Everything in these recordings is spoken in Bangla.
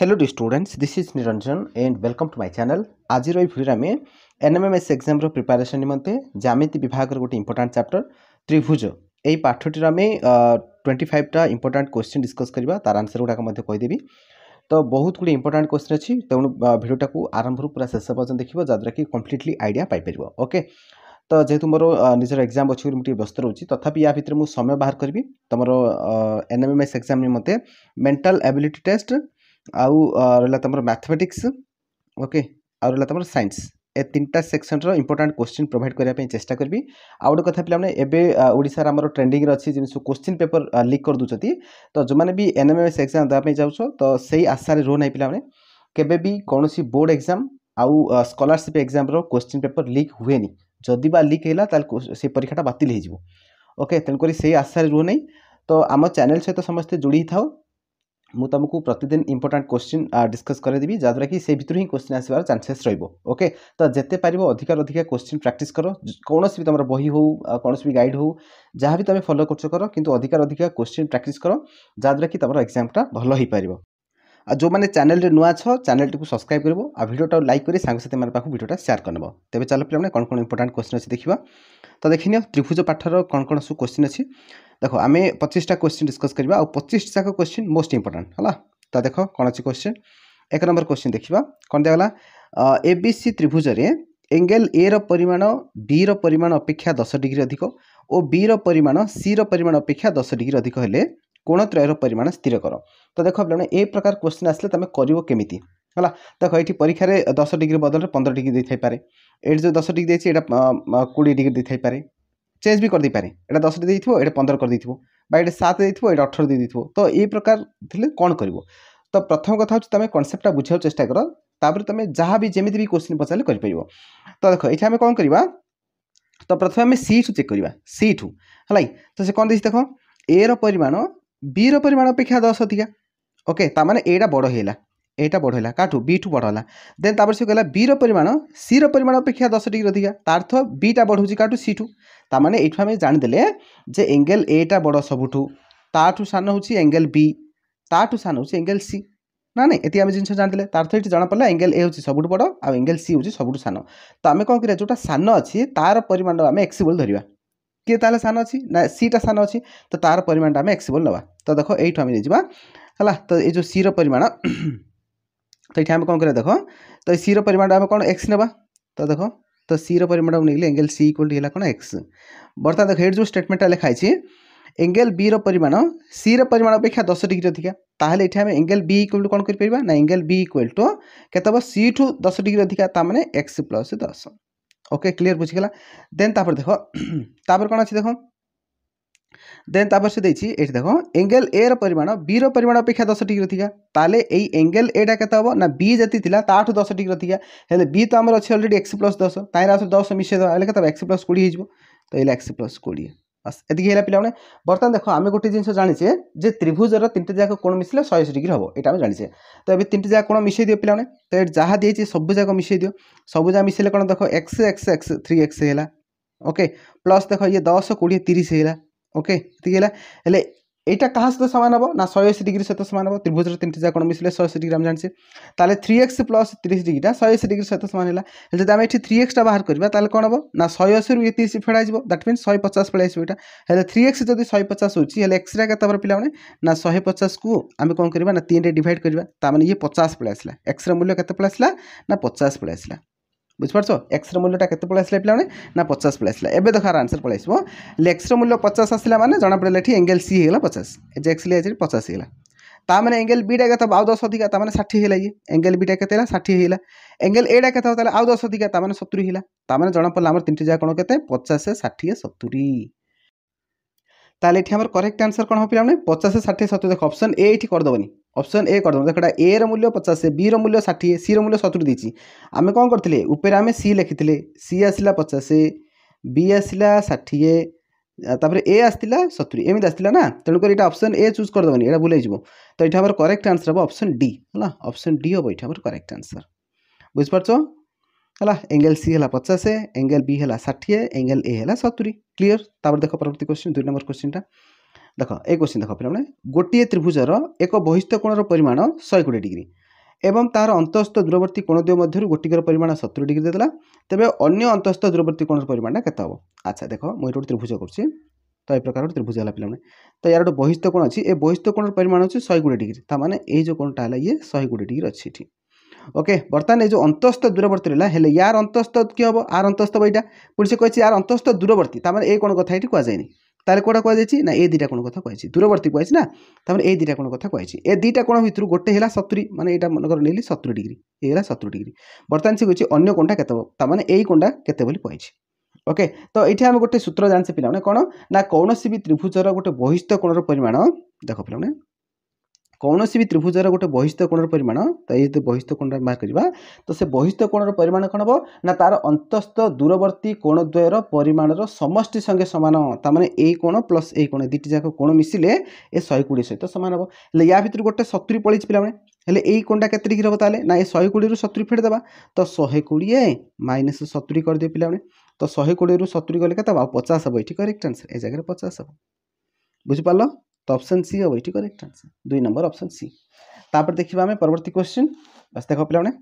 Hello the students this is Niranjan and welcome to my channel আজির এই ভিডিওরে আমি এনএমএমএস এক্সামর প্রিপারেসন নিমন্তে জ্যামিতি বিভাগের গোটে ইম্পর্টাট চ্যাপ্টর ত্রিভুজ এই পাঠটির আমি টোয়েন্টি ফাইভটা ইম্পর্টাট কোশ্চিন ডিসকস করা তার আনসর গুড়া কইদেবি তো বহুত গুড়ি ইম্পর্টাট কোশ্চিন অছি তেমন ভিডিওটা আরম্ভর পুরা শেষ পর্যন্ত দেখব যাদ্বারা কি কমপ্লিটলি আইডিয়া পাইপার ওকে ତ ଯେହେତୁ ମୋର ନିଜର ଏକ୍ଜାମ୍ ଅଛି ବୋଲି ମୁଁ ଟିକେ ବ୍ୟସ୍ତ ରହୁଛି ତଥାପି ୟା ଭିତରେ ମୁଁ ସମୟ ବାହାର କରିବି ତୁମର ଏନ୍ ଏମ୍ ଏସ୍ ଏକ୍ଜାମ୍ ନିମନ୍ତେ ମେଣ୍ଟାଲ୍ ଆବିଲିଟି ଟେଷ୍ଟ ଆଉ ରହିଲା ତୁମର ମ୍ୟାଥମେଟିକ୍ସ ଓକେ ଆଉ ରହିଲା ତୁମର ସାଇନ୍ସ ଏ ତିନିଟା ସେକ୍ସନର ଇମ୍ପୋର୍ଟାଣ୍ଟ କୋଶ୍ଚିନ୍ ପ୍ରୋଭାଇଡ଼ କରିବା ପାଇଁ ଚେଷ୍ଟା କରିବି ଆଉ ଗୋଟେ କଥା ପିଲାମାନେ ଏବେ ଓଡ଼ିଶାର ଆମର ଟ୍ରେଣ୍ଡିଂରେ ଅଛି ଯେମିତି ସବୁ କୋଶ୍ଚିନ୍ ପେପର୍ ଲିକ୍ କରିଦେଉଛନ୍ତି ତ ଯେଉଁମାନେ ବି ଏନ୍ ଏମ୍ ଏସ୍ ଏକ୍ଜାମ୍ ଦେବା ପାଇଁ ଯାଉଛ ତ ସେଇ ଆଶାରେ ରୁହ ନାହିଁ ପିଲାମାନେ କେବେ ବି କୌଣସି ବୋର୍ଡ଼ ଏକ୍ଜାମ୍ ଆଉ ସ୍କଲାରସିପ୍ ଏକ୍ଜାମ୍ର କୋଶ୍ଚିନ୍ ପେପର୍ ଲିକ୍ ହୁଏନି ଯଦି ବା ଲିକ୍ ହେଲା ତାହେଲେ ସେ ପରୀକ୍ଷାଟା ବାତିଲ ହୋଇଯିବ ଓକେ ତେଣୁକରି ସେଇ ଆଶାରେ ରୁହ ନାହିଁ ତ ଆମ ଚ୍ୟାନେଲ୍ ସହିତ ସମସ୍ତେ ଯୋଡ଼ି ଥାଉ ମୁଁ ତୁମକୁ ପ୍ରତିଦିନ ଇମ୍ପୋର୍ଟାଣ୍ଟ କୋଶ୍ଚିନ୍ ଡିସ୍କସ୍ କରିଦେବି ଯାହାଦ୍ୱାରା କି ସେ ଭିତରୁ ହିଁ କୋଶ୍ଚିନ୍ ଆସିବାର ଚାନ୍ସେସ୍ ରହିବ ଓକେ ତ ଯେତେ ପାରିବ ଅଧିକାରୁ ଅଧିକା କୋଶ୍ଚିନ୍ ପ୍ରାକ୍ଟିସ୍ କର କୌଣସି ବି ତୁମର ବହି ହେଉ କୌଣସି ବି ଗାଇଡ଼୍ ହେଉ ଯାହା ବି ତୁମେ ଫଲୋ କରୁଛ କର କିନ୍ତୁ ଅଧିକାରୁ ଅଧିକା କୋଶ୍ଚିନ୍ ପ୍ରାକ୍ଟିସ୍ କର ଯାହାଦ୍ୱାରା କି ତୁମର ଏକ୍ଜାମ୍ଟା ଭଲ ହୋଇପାରିବ ଆଉ ଯେଉଁମାନେ ଚ୍ୟାନେଲରେ ନୂଆ ଅଛ ଚ୍ୟାନେଲଟିକୁ ସବସ୍କ୍ରାଇବ୍ କରିବ ଆଉ ଭିଡ଼ିଓଟା ଲାଇକ୍ କରି ସାଙ୍ଗସାଥିମାନଙ୍କ ପାଖକୁ ଭିଡ଼ିଓଟା ସେୟାର କରିନେବ ତେବେ ଚାଲ ପିଲାମାନେ କ'ଣ କ'ଣ ଇମ୍ପୋର୍ଟାଣ୍ଟ କୋଶ୍ଚିନ୍ ଅଛି ଦେଖିବା ତ ଦେଖିନିଅ ତ୍ରିଭୁଜ ପାଠର କ'ଣ କ'ଣ ସବୁ କୋଶ୍ଚିନ୍ ଅଛି দেখ আমি পঁচিশটা কোশ্চিন ডিসকস করা আউ পঁচিশ যাক কোশ্চিন মোস্ট ইম্পর্টাট হল তা দেখ কোণ অছি কোশ্চিন এক নম্বর কোশ্চিন দেখা কোণ দিয়েগলা এবিসি ত্রিভুজরে এঙ্গেল এ রিমাণ বি রিমাণ অপেক্ষা দশ ডিগ্রি অধিক ও বি রিমাণ সি রিমাণ অপেক্ষা দশ ডিগ্রি অধিক হলে কোণত্রয়ের পরিমাণ স্থির কর তো দেখ আপনার মানে এই প্রকার কোশ্চিন আসলে তুমি করব কেমিতি হল দেখ এটি পরীক্ষার দশ ডিগ্রি বদলের পনেরো ডিগ্রি দিয়ে থাইপরে এটি যে দশ ডিগ্রি দিয়েছি এটা কোড়ি ডিগ্রি দিয়ে থাইপরে চেঞ্জ ବି କରିଦେଇପାରେ ଏଇଟା ଦଶରେ ଦେଇଥିବ ଏଇଟା ପନ୍ଦର କରିଦେଇଥିବ ବା ଏଇଟା ସାତ ଦେଇଥିବ ଏଇଟା ଅଠର ଦେଇଥିବ ତ ଏଇ ପ୍ରକାର ଥିଲେ କ'ଣ କରିବ ତ ପ୍ରଥମ କଥା ହେଉଛି ତୁମେ କନସେପ୍ଟଟା ବୁଝିବାକୁ ଚେଷ୍ଟା କର ତାପରେ ତୁମେ ଯାହା ବି ଯେମିତି ବି କୋଶ୍ଚିନ୍ ପଚାରିଲେ କରିପାରିବ ତ ଦେଖ ଏଇଠି ଆମେ କ'ଣ କରିବା ତ ପ୍ରଥମେ ଆମେ ସିଠୁ ଚେକ୍ କରିବା ସିଠୁ ହେଲା କି ତ ସେ କ'ଣ ଦେଇଛି ଦେଖ ଏର ପରିମାଣ ବିର ପରିମାଣ ଅପେକ୍ଷା ଦଶ ଅଧିକା ଓକେ ତା'ମାନେ ଏଇଟା ବଡ଼ ହେଇଗଲା ଏଇଟା ବଢ଼େଇଲା କାଠୁ ବିଠୁ ବଢ଼ଲା ଦେନ୍ ତାପରେ ସେ କହିଲା ବିର ପରିମାଣ ସିର ପରିମାଣ ଅପେକ୍ଷା ଦଶ ଡିଗ୍ରୀ ଅଧିକା ତା ଅର୍ଥ ବିଟା ବଢ଼ୁଛି କାଠୁ ସିଠୁ ତା ମାନେ ଏଇଠୁ ଆମେ ଜାଣିଦେଲେ ଯେ ଏଙ୍ଗେଲ୍ ଏଟା ବଡ଼ ସବୁଠୁ ତାଠୁ ସାନ ହେଉଛି ଏଙ୍ଗେଲ୍ ବି ତାଠୁ ସାନ ହେଉଛି ଏଙ୍ଗେଲ୍ ସି ନା ନାଇଁ ଏତିକି ଆମେ ଜିନିଷ ଜାଣିଦେଲେ ତାର ତ ଏଠି ଜଣାପଡ଼ିଲା ଏଙ୍ଗେଲ୍ ଏ ହେଉଛି ସବୁଠୁ ବଡ଼ ଆଉ ଏଙ୍ଗେଲ୍ ସି ହେଉଛି ସବୁଠୁ ସାନ ତ ଆମେ କ'ଣ କରିବା ଯେଉଁଟା ସାନ ଅଛି ତାର ପରିମାଣ ଆମେ ଏକ୍ସି ବୋଲି ଧରିବା କିଏ ତାହେଲେ ସାନ ଅଛି ନା ସିଟା ସାନ ଅଛି ତ ତାର ପରିମାଣଟା ଆମେ ଏକ୍ସି ବୋଲି ନେବା ତ ଦେଖ ଏଇଠୁ ଆମେ ନେଇଯିବା ହେଲା ତ ଏଇ ଯେଉଁ ସିର ପରିମାଣ तो ये आम कौन कर देख तो सी रिमाण आम कौन एक्स ना तो देख तो सी रिमाण नहीं एंगेल सी इक्वल टू है कौन एक्स बर्तमान देख ये जो स्टेटमेंटा लिखाई एंगेल बी रिमाण सी रिमाण अपेक्षा दस डिग्री अधिका ताहले ये आम एंगेल बी इक्वल टू कौन कर ना एंगेल बी इक्वल टू के सी ठू दस डिग्री अधिका ताने एक्स प्लस दस ओके क्लीयर बुझीगला देन तापर देख तापर कौन अच्छे देख দেন তারপর সে দিয়েছি এটি দেখো এঙ্গেল এ র পরিমাণ বি র পরিমাণ অপেক্ষা দশ ডিগ্রি থিকা তাহলে এই এঙ্গেল এটা কত হব না বি যেতে লা তাঠু দশ ডিগ্রি থিকা হলে বি তো আমার অছে অলরেডি এক্স প্লস দশ তাই আসলে দশ মিশাই দেওয়া হলে কেতে এক্স প্লস কোড়ি হয়ে যাব তো এলে এক্স প্লস কোড়ি বাস এদিকে হল পিলামানে বর্তমান দেখো আমি গোটে জিনিস জাঁচে যে ত্রিভুজর তিনটি যাক কোণ মিশলে শহে ডিগ্রি হব এটা আমি জাঁচে তো এবার তিনটি যাক কোণ মিশাই দিও পিলামানে তো এটা যা দিয়েছি সবু যাক মিশাই দিও সবু যা মিশিলে কোণ দেখো X X X three X হল ওকে প্লস দেখো ইয়ে দশ কোড়ি তিরিশ হলা ଓକେ ଏତିକି ହେଲା ହେଲେ এইটা কাহা সহ সমান হব না শহে অশী ডিগ্রি সহ সমান হব ত্রিভুজর তিনটি যা কোণ মিশলে শহে অশী ডিগ্রি আমি জাঁচে তাহলে থ্রি এক্স প্লস তিরিশ ডিগ্রিটা শহে অশী ডিগ্রি সহ সমান হল যদি আমি এটি থ্রি এক্সটা বাহার করা তাহলে কম হব না শহে অশীর ইয়ে তিরিশ ফেড়া যাব দ্যাট মিন্স শহে পচাশ ফেড়া আসবে এটা হলে থ্রি এক্স যদি শহে পচাশ হচ্ছে হলে এক্সটা কত হবার পিলামানে না শহে পচাশকু আমি কম করা না তিনটে ডিভাইড করা তার মানে ইয়ে পচাশ পড়ে আসলা এক্সর মূল্য কত পড়ে আসলা না পচাশ পড়ে আসলা বুঝিপারছ এক্সর মূল্যটা কেতে পলাই আসলে পিলানে না পচাশ পলাই আসলে এবে দেখ আর আনসর পলাই আসব হলে এক্সর মূল্য পচাশ আসলে মানে জনাপড়া এটি এঙ্গেল সি হয়ে পচাশ যে এক্স লিখে পচাশ হয়ে তা মানে এঙ্গেল বিটা কেত আউ দশ অধিকা তা মানে ষাঠিয়ে হল ইয়ে এঙ্গেল বিটা কেতে ষাঠিয়ে হল এঙ্গেল এটা কেত তাহলে আউ দশ অধিকা তা মানে সতুরি হল তা মানে জনাপড়া আমার তিনটি যা কোণ কেতে পচাশ ষাঠিয়ে সতুরি তাহলে এটি আমার করেক্ট আনসর কোণ হব পিলানে পচাশ ষাঠিয়ে সতুরি দেখ অপশন এ এটি করেদেবনি অপশন ଏ କରିଦେବୁ ଦେଖ ଏଇଟା ଏର ମୂଲ୍ୟ ପଚାଶ ବିର ମୂଲ୍ୟ ଷାଠିଏ ସିର ମୂଲ୍ୟ ସତୁରି ଦେଇଛି ଆମେ କ'ଣ କରିଥିଲେ ଉପରେ ଆମେ ସି ଲେଖିଥିଲେ ସି ଆସିଲା ପଚାଶ ବି ଆସିଲା ଷାଠିଏ ତାପରେ ଏ ଆସିଥିଲା ସତୁରି ଏମିତି ଆସିଥିଲା ନା ତେଣୁକରି ଏଇଟା ଅପସନ୍ ଏ ଚୁଜ୍ କରିଦେବନି ଏଇଟା ଭୁଲ ହେଇଯିବ ତ ଏଇଠି ଆମର କରେକ୍ଟ ଆନ୍ସର୍ ହେବ ଅପସନ୍ ଡି ହେଲା ଅପସନ୍ ଡି ହେବ ଏଇଠି ଆମର କରେକ୍ଟ ଆନ୍ସର୍ ବୁଝିପାରୁଛ ହେଲା ଏଙ୍ଗେଲ୍ ସି ହେଲା ପଚାଶ ଏଙ୍ଗେଲ୍ ବି ହେଲା ଷାଠିଏ ଏଙ୍ଗେଲ୍ ଏ ହେଲା ସତୁରି କ୍ଲିଅର୍ ତାପରେ ଦେଖ ପରବର୍ତ୍ତୀ କ୍ୱେଶ୍ଚିନ୍ ଦୁଇ ନମ୍ବର କ୍ୱେଶ୍ଚିନ୍ଟା ଦେଖ ଏ କୋଶ୍ଚିନ୍ ଦେଖ ପିଲାମାନେ ଗୋଟିଏ ତ୍ରିଭୁଜର ଏକ ବହିସ୍ଥ କୋଣର ପରିମାଣ ଶହେ କୋଡ଼ିଏ ଡିଗ୍ରୀ ଏବଂ ତାହାର ଅନ୍ତଃସ୍ଥ ଦୂରବର୍ତ୍ତୀ କୋଣଦ୍ୱୟ ମଧ୍ୟରୁ ଗୋଟିକର ପରିମାଣ ସତୁରି ଡିଗ୍ରୀ ଦେଇଦେଲା ତେବେ ଅନ୍ୟ ଅନ୍ତଃସ୍ଥ ଦୂରବର୍ତ୍ତୀ କୋଣର ପରିମାଣଟା କେତେ ହେବ ଆଚ୍ଛା ଦେଖ ମୁଁ ଏଠି ଗୋଟେ ତ୍ରିଭୁଜ କରୁଛି ତ ଏ ପ୍ରକାର ଗୋଟେ ତ୍ରିଭୁଜ ହେଲା ପିଲାମାନେ ତ ୟାର ଗୋଟେ ବହିସ୍ଥ କୋଣ ଅଛି ଏ ବହିସ୍ଥ କୋଣର ପରିମାଣ ହେଉଛି ଶହେ କୋଡ଼ିଏ ଡିଗ୍ରୀ ତା'ମାନେ ଏଇ ଯେଉଁ କୋଣଟା ହେଲା ଇଏ ଶହେ କୋଡ଼ିଏ ଡିଗ୍ରୀ ଅଛି ଏଠି ওকে বর্তমানে এই যে অন্তঃস্থ দূরবর্তী রহলা হলে ইয়ার অন্তঃস্থ কি হব আর অন্তঃস্থ এইটা পুলিশ কে ইয়ার অন্তঃস্থ দূরবর্তী তার মানে এই কোণ কথা এটি কুয়া যায়নি তাহলে কোটা কুযাইছি না এই দুইটা কোণ কথা কয়েছি দূরবর্তী কয়েছি না তাহলে মানে এই দুইটা কোণ কথা কয়েছি এ দুইটা কোণ ভিতর গোটে হল সতুরি মানে এটা মনে কর নেলি সতুরি ডিগ্রি এই হল সতুরি ডিগ্রি বর্তমান সে শিখুছি অন্য কোণটা কেত তার মানে এই কোণটা কেতে বলে কয়েছি ওকে তো এটি আমি গোটে সূত্র জানছি পিলা মানে কোণ না কৌশি বি ত্রিভুজর গোটে বহিষ্ঠ কোণর পরিমাণ দেখ মানে भी त्रिभुज र गए बहिष्ठकण र परिमाण बहिष्ठकोण त बहिष्ठकण र परिमाण कन हे ना तार अंतस्थ दूरवर्ती कोणद्वयर परिमाण र समष्टि सँगै समान कोण प्लस ए को दुई जाक कोशि ए शै कि सहित समा हे या भितर गोटे सतुरी पलि पिया ए कोण्ड केतिर त रु सतुरी फेड देव त शेकुडे म सतुरी गरिदियो पहिला त शेकहरू सतुरी गले आउ पचास हौ करेक्ट आन्सर ए जागर पचास हे बुझिपार तो অপশন সি হব এটি করেক্ট আনসার দুই নম্বর অপশন সি তাপরে দেখবা আমি পরবর্তী কোশ্চিন বাস দেখ পিলামানে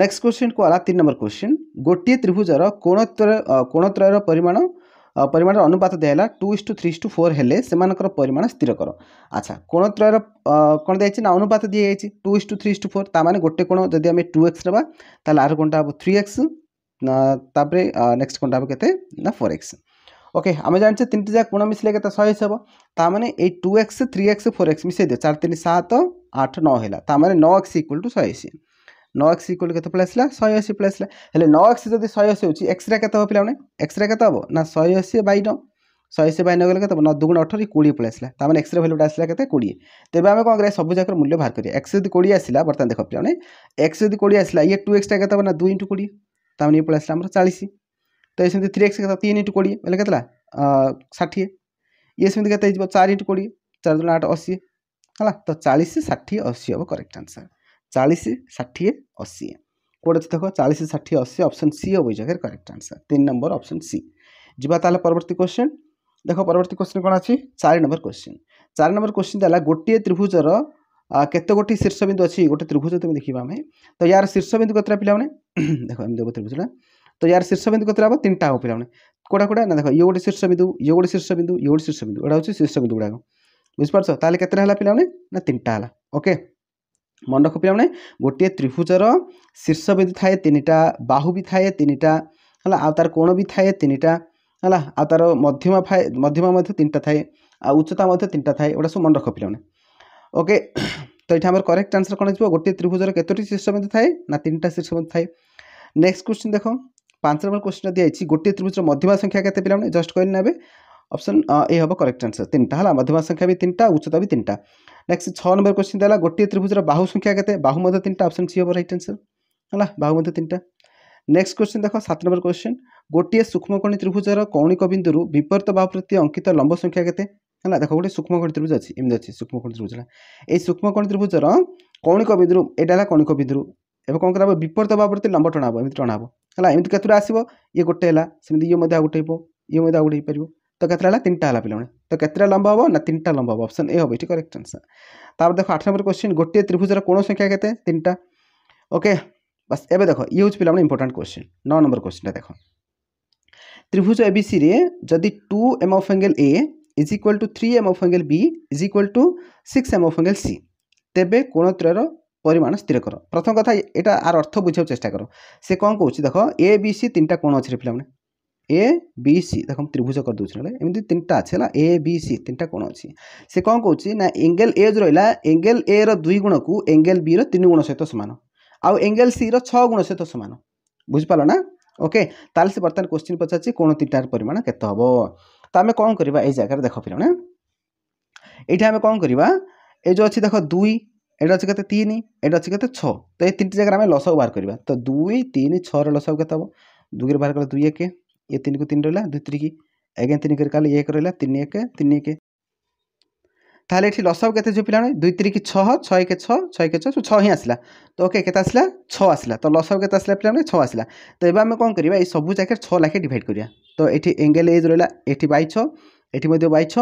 নেক্সট কোশ্চিন কু আলা তিন নম্বর কোশ্চিন গোটিয়ে ত্রিভুজর কোণত্রয় কোণত্রয়ের পরিমাণ ପରିମାଣର ଅନୁପାତ ଦିଆହେଲା two is to three is to four ହେଲେ ସେମାନଙ୍କର ପରିମାଣ ସ୍ଥିର କର ଆଚ୍ଛା କୋଣତ୍ରୟର କ'ଣ ଦିଆଯାଇଛି ନା ଅନୁପାତ ଦିଆଯାଇଛି two is to three is to four ତା'ମାନେ ଗୋଟେ କୋଣ ଯଦି ଆମେ ଟୁ ଏକ୍ସ ନେବା ତାହେଲେ ଆର କୋଣଟା ହେବ ଥ୍ରୀ ଏକ୍ସ ତାପରେ ନେକ୍ସଟ କୋଣଟା ହେବ କେତେ ନା ଫୋର୍ ଏକ୍ସ ওকে আমি জানিছে তিনটি যা কোণ মিশিলে কেতে শহে হব তা মানে এই two X three X four X মিশাই দিও চার তিন সাত আট ন হল তা মানে ন এক্স ইকুয়াল টু শহে অশী ন এক্স ইকুয়াল কেতে পলাই আসলা শহে অশী পলাই আসলা হলে ন এক্স যদি শহে অশী হচ্ছে এক্সরে কেতে হব পিলামানে এক্সরে কেতে হব না শহে অশী বাই ন শহে অশী বাই ন গেলে কেতে হব ন দুগুণ অঠর কোড়িয়ে পলাই আসলা তা মানে এক্সরে ভ্যালুটা আসলা কেতে কোড়িয়ে তেবে আমি কম করা সবু যাকর মূল্য বাহার করিয়া এক্স যদি কোড়িয়ে আসলা বর্তমান দেখ পিলামানে এক্স যদি কোড়িয়ে আসলা ইয়ে টু এক্সটা কেতে হব না দুই ইন্টু কোড়িয়ে তা মানে ইয়ে পলাই আসলা আমার চাশ तो इसमें थ्री एक्स तीन इंटू कोड़िए पहले के षाठी इसमें कैसे हो चार इंटू कोड़े चार दो आठ अशी है तो चालीस षाठी अशी हम करेक्ट आंसर चालीस षाठी अशी कौटे अच्छे देख चालीस षाठी अशी अप्सन सी हम जगह करेक्ट आंसर तीन नंबर अप्सन सी जावा परवर्त क्वेश्चन देख परवर्त क्वेश्चन कौन अच्छी चार नंबर क्वेश्चन चार नंबर क्वेश्चन देला गोटे त्रिभुजर केते गोटी शीर्षबिंदु अच्छी गोटे त्रिभुज तुम देखा आम तो यार शीर्षबिंदु कतरा पे देख एम देव त्रिभुजा তো ইয়ার শীর্ষবিন্দু কত হব তিনটা হব পিলামানে কোটা কোটা না দেখো ইয়ে গোটে শীর্ষবিন্দু ইয়ে গোটে শীর্ষবিন্দু ইয়ে গোটে শীর্ষবিন্দু এটা হচ্ছে শীর্ষবিন্দু গুড়াক বুঝিপারছ তাহলে কেতটা হল পিলামানে না তিনটা হল ওকে মনে রখ পিলামানে গোটিয়ে ত্রিভুজর শীর্ষবিন্দু থাকে তিনটা বাহু বি থাকে তিনটা হল আর তার কোণ বি থাকে তিনটা হল আর তার মধ্যমা থাকে মধ্যমা মধ্যে তিনটা থাকে আর উচ্চতা মধ্যে তিনটা থাকে ওটা সব মনে রখ পিলামানে ওকে তো এটা আমার করেক্ট আনসর কোণ হয়ে গোটিয়ে ত্রিভুজর কতটি শীর্ষবিন্দু থাকে না তিনটা শীর্ষবিন্দু থাকে নেক্সট কোশ্চিন দেখো ପାଞ୍ଚ ନମ୍ବର କୋଶ୍ଚିନ୍ଟା ଦିଆଯାଇଛି ଗୋଟିଏ ତ୍ରିଭୁଜର ମଧ୍ୟମା ସଂଖ୍ୟା କେତେ ପିଲାମାନେ ଜଷ୍ଟ କରିନେବେ অপশন এ হব করেক্ট আনসর তিনটা হল হ্যাঁ? মধ্যমা সংখ্যা বি তিনটা উচ্চতা বি তিনটা নেক্সট ছ নম্বর কোশ্চিন দেলা গোটিয়ে ত্রিভুজর বাহু সংখ্যা কেতে বাহু মধ্যে তিনটা অপশন সি হব রাইট আনসর হল বাহু মধ্যে তিনটা নেক্সট কোশ্চিন দেখ সাত নম্বর কোশ্চিন গোটিয়ে সূক্ষ্মকোণী ত্রিভুজর কৌণিক বিন্দু বিপরীত বাহু প্রত্যেক অঙ্কিত লম্ব সংখ্যা কেতে হল দেখ গোটে সূক্ষ্মকোণী ত্রিভুজ অছি এমনি অছি সূক্ষ্মকোণী ত্রিভুজ হল এই সূক্ষ্মকোণী ত্রিভুজর কৌণিক বিন্দু এটা হল কৌণিক বিন্দু এবার কম করা বিপরীত বাহু প্রত্যেক লম্ব টণা হব এমনি টণা হব ହେଲା ଏମିତି କେତେଟା ଆସିବ ଇଏ ଗୋଟେ ହେଲା ସେମିତି ଇଏ ମଧ୍ୟ ଆଉ ଗୋଟେ ହେବ ଇଏ ମଧ୍ୟ ଆଉ ଗୋଟେ ହେଇପାରିବ ତ କେତେଟା ହେଲା ତିନିଟା ହେଲା ପିଲାମାନେ ତ କେତେଟା ଲମ୍ବ ହେବ ନା ତିନିଟା ଲମ୍ବ ହେବ ଅପସନ୍ ଏ ହେବ ଏଠି କରେକ୍ଟ ଆନ୍ସର୍ ତାପରେ ଦେଖ ଆଠ ନମ୍ବର କ୍ୱେଶ୍ଚିନ୍ ଗୋଟିଏ ତ୍ରିଭୁଜର କୋଣ ସଂଖ୍ୟା କେତେ ତିନିଟା ଓକେ ବାସ୍ ଏବେ ଦେଖ ଇଏ ହେଉଛି ପିଲାମାନେ ଇମ୍ପୋର୍ଟାଣ୍ଟ କ୍ୱେଶ୍ଚିନ୍ ନଅ ନମ୍ବର କ୍ୱେଶ୍ଚିନ୍ଟା ଦେଖ ତ୍ରିଭୁଜ ଏବିସିରେ ଯଦି two M of angle A is equal to three M of angle B is equal to six M of angle C ତେବେ କୋଣତ୍ରୟର পরিমাণ স্থির কর প্রথম কথা এটা আর অর্থ বুঝার চেষ্টা কর সে কম কৌছি দেখ এ বি সি তিনটা কোণ অছে মানে এ বি সি দেখ ত্রিভুজ করেদেছি না এমনি তিনটা আছে হল এ বি সি তিনটা কোণ অছি সে কম কৌছি না এঙ্গেল এ যে রহলা এঙ্গেল এ র দুই গুণকু এঙ্গেল বি র তিন গুণ সহ সমান আউ এঙ্গেল সি র ছ গুণ সহ সমান বুঝিপার না ওকে তাহলে সে বর্তমানে কোশ্চিন পচারছি কোণ তিনটার পরিমাণ কত হব তো আমি কম করা এই জায়গায় দেখ পিলামানে এইটা আমি কম করা এই যে অছি দেখ দুই এটা হচ্ছে কেতে তিন এটা হচ্ছে কেতে ছ তো এই তিনটি জায়গায় আমি লসাও বার করা তো দুই তিন ছর লসাও কেতে হব দুইরে বার কলে দুই একে এ তিনকু তিন রহলা দুই তিরিকি আজ্ঞা তিন করে কালে এক রহলা তিন একে তিন একে তাহলে এটি লসাও কেতে ঝুঁ পিলা মানে দুই তিরিকি ছ ছ একে ছ ছ একে ছ ছ হি আসলা তো ওকে কেতে আসলা ছ আসলা তো লসাও কেতে আসলা পিলা মানে ছ আসলা তো এবার আমি কম করা এই সবু জায়গায় ছ লাখে ডিভাইড করা তো এটি এঙ্গেল এজ রহলা এটি বাই ছ এটি মধ্যে বাই ছ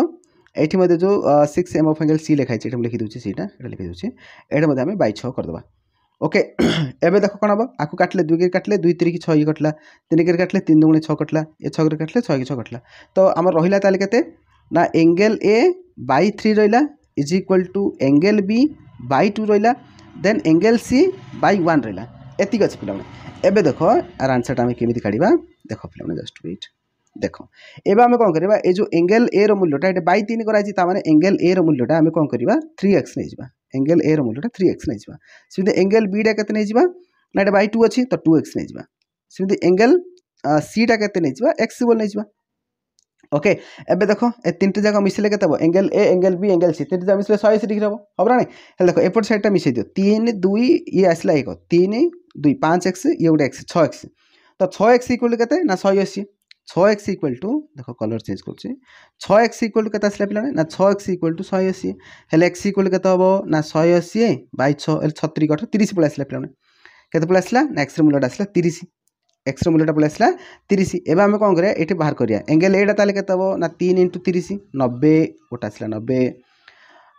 ଏଇଠି ମଧ୍ୟ ଯେଉଁ six M of angle C ଲେଖା ହେଇଛି ଏଇଠି ମୁଁ ଲେଖିଦେଉଛି ସେଇଟା ଏଇଟା ଲେଖିଦେଉଛି ଏଇଟା ମଧ୍ୟ ଆମେ ବାଇ ଛଅ କରିଦେବା ଓକେ ଏବେ ଦେଖ କ'ଣ ହେବ ଆକୁ କାଟିଲେ ଦୁଇ କେରି କାଟିଲେ ଦୁଇ ତିରିକି ଛଅ ଇଏ କଟିଲା ତିନି କେରି କାଟିଲେ ତିନି ଦୁଗୁଣେ ଛଅ କଟିଲା ଏ ଛଅ କେରି କାଟିଲେ ଛଅ କି ଛଅ କଟିଲା ତ ଆମର ରହିଲା ତାହେଲେ କେତେ ନା ଏଙ୍ଗେଲ୍ ଏ ବାଇ ଥ୍ରୀ ରହିଲା is equal to angle B by two ରହିଲା then angle C by one ରହିଲା ଏତିକି ଅଛି ପିଲାମାନେ ଏବେ ଦେଖ ଆର୍ ଆନ୍ସର୍ଟା ଆମେ କେମିତି କାଢ଼ିବା ଦେଖ ପିଲାମାନେ ଜଷ୍ଟ ୱେଟ୍ দেখ এবার আমি কম করা এই যে এঙ্গেল এ রূল্যটা এটা বাই তিন করা হয়েছে তার মানে এঙ্গেল এ রূল্যটা আমি কম করা থ্রি এক্স নিয়ে যা এঙ্গেল এ রূল্যটা থ্রি এক্স নিয়ে যা সেমি এঙ্গেল বিটা কেতে নিয়ে যা না এটা বাই টু অছি তো টু এক্স নিয়ে যা সেমি এঙ্গেল সিটা কেতে নিয়ে যা এক্স বলে নিয়ে যা ওকে এবে দেখো এ তিনটে জায়গা মিশিলে কেতে হব angle A angle B angle C তিনটে জায়গা মিশিলে শহে আশি ডিগ্রি হব হব না হলে দেখো এপট সাইডটা মিশাই দিও তিন দুই ইয়ে আসলে এক তিন দুই পাঁচ এক্স ইয়ে গোটে এক্স ছ এক্স তো ছ এক্স ইকুয়াল কেতে না শহে অশী ଛଅ ଏକ୍ସ ଇକ୍ୱାଲ୍ ଟୁ ଦେଖ କଲର୍ ଚେଞ୍ଜ କରୁଛି ଛଅ ଏକ୍ସ ଇକ୍ୱାଲ୍ ଟୁ କେତେ ଆସିଲା ପିଲାମାନେ ନା ଛଅ ଏକ୍ସ ଇକ୍ୱାଲ୍ ଟୁ ଶହେ ଅଶୀ ହେଲେ ଏକ୍ସ ଇକ୍ୱାଲ୍ କେତେ ହେବ ନା ଶହେ ଅଶୀ ବାଇ ଛଅ ହେଲେ ଛତିରିକ ଅଠର ତିରିଶ ପଳେଇ ଆସିଲା ପିଲାମାନେ କେତେ ପଳେଇ ଆସିଲା ନା ଏକ୍ସର ମୂଲ୍ୟଟା ଆସିଲା ତିରିଶ এক্সর মূল্যটা পড়ে আসলা তিরিশ এবার আমি কম করিয়া এটি বাহার করিয়া এঙ্গেল এইটা তাহলে কত হব না তিন ইন্টু তিরিশ নবে ওটা আসলা নবে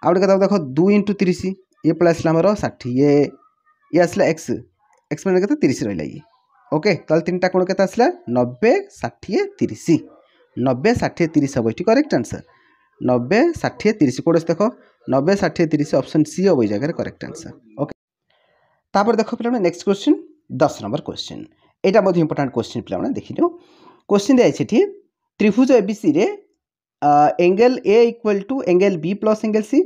আউ কত দেখো দুই ইন্টু তিরিশ ইয়ে পড়ে আসলা আমার ষাঠিয়ে ইয়ে আসলা এক্স এক্স মানে কত তিরিশ রহলা ইয়ে ওকে তাহলে তিনটা কোণ কেতে আসলা নবে ষাঠিয়ে তিরিশ নবে ষাঠিয়ে তিরিশ হব এটি করেক্ট আনসার নবে ষাঠিয়ে তিরিশ কোড দেখো নবে ষাঠিয়ে তিরিশ অপশন সি হব এই জায়গায় করেক্ট আনসার ওকে তাপরে দেখো পিলা নেক্সট কোশ্চিন দশ নম্বর কোশ্চিন এটা মধ্যে ইম্পর্টাট কোশ্চিন পিলা দেখি নিও কোশ্চিন দিয়েছে এটি ত্রিভুজ এবিসি রে angle A equal to angle B plus angle C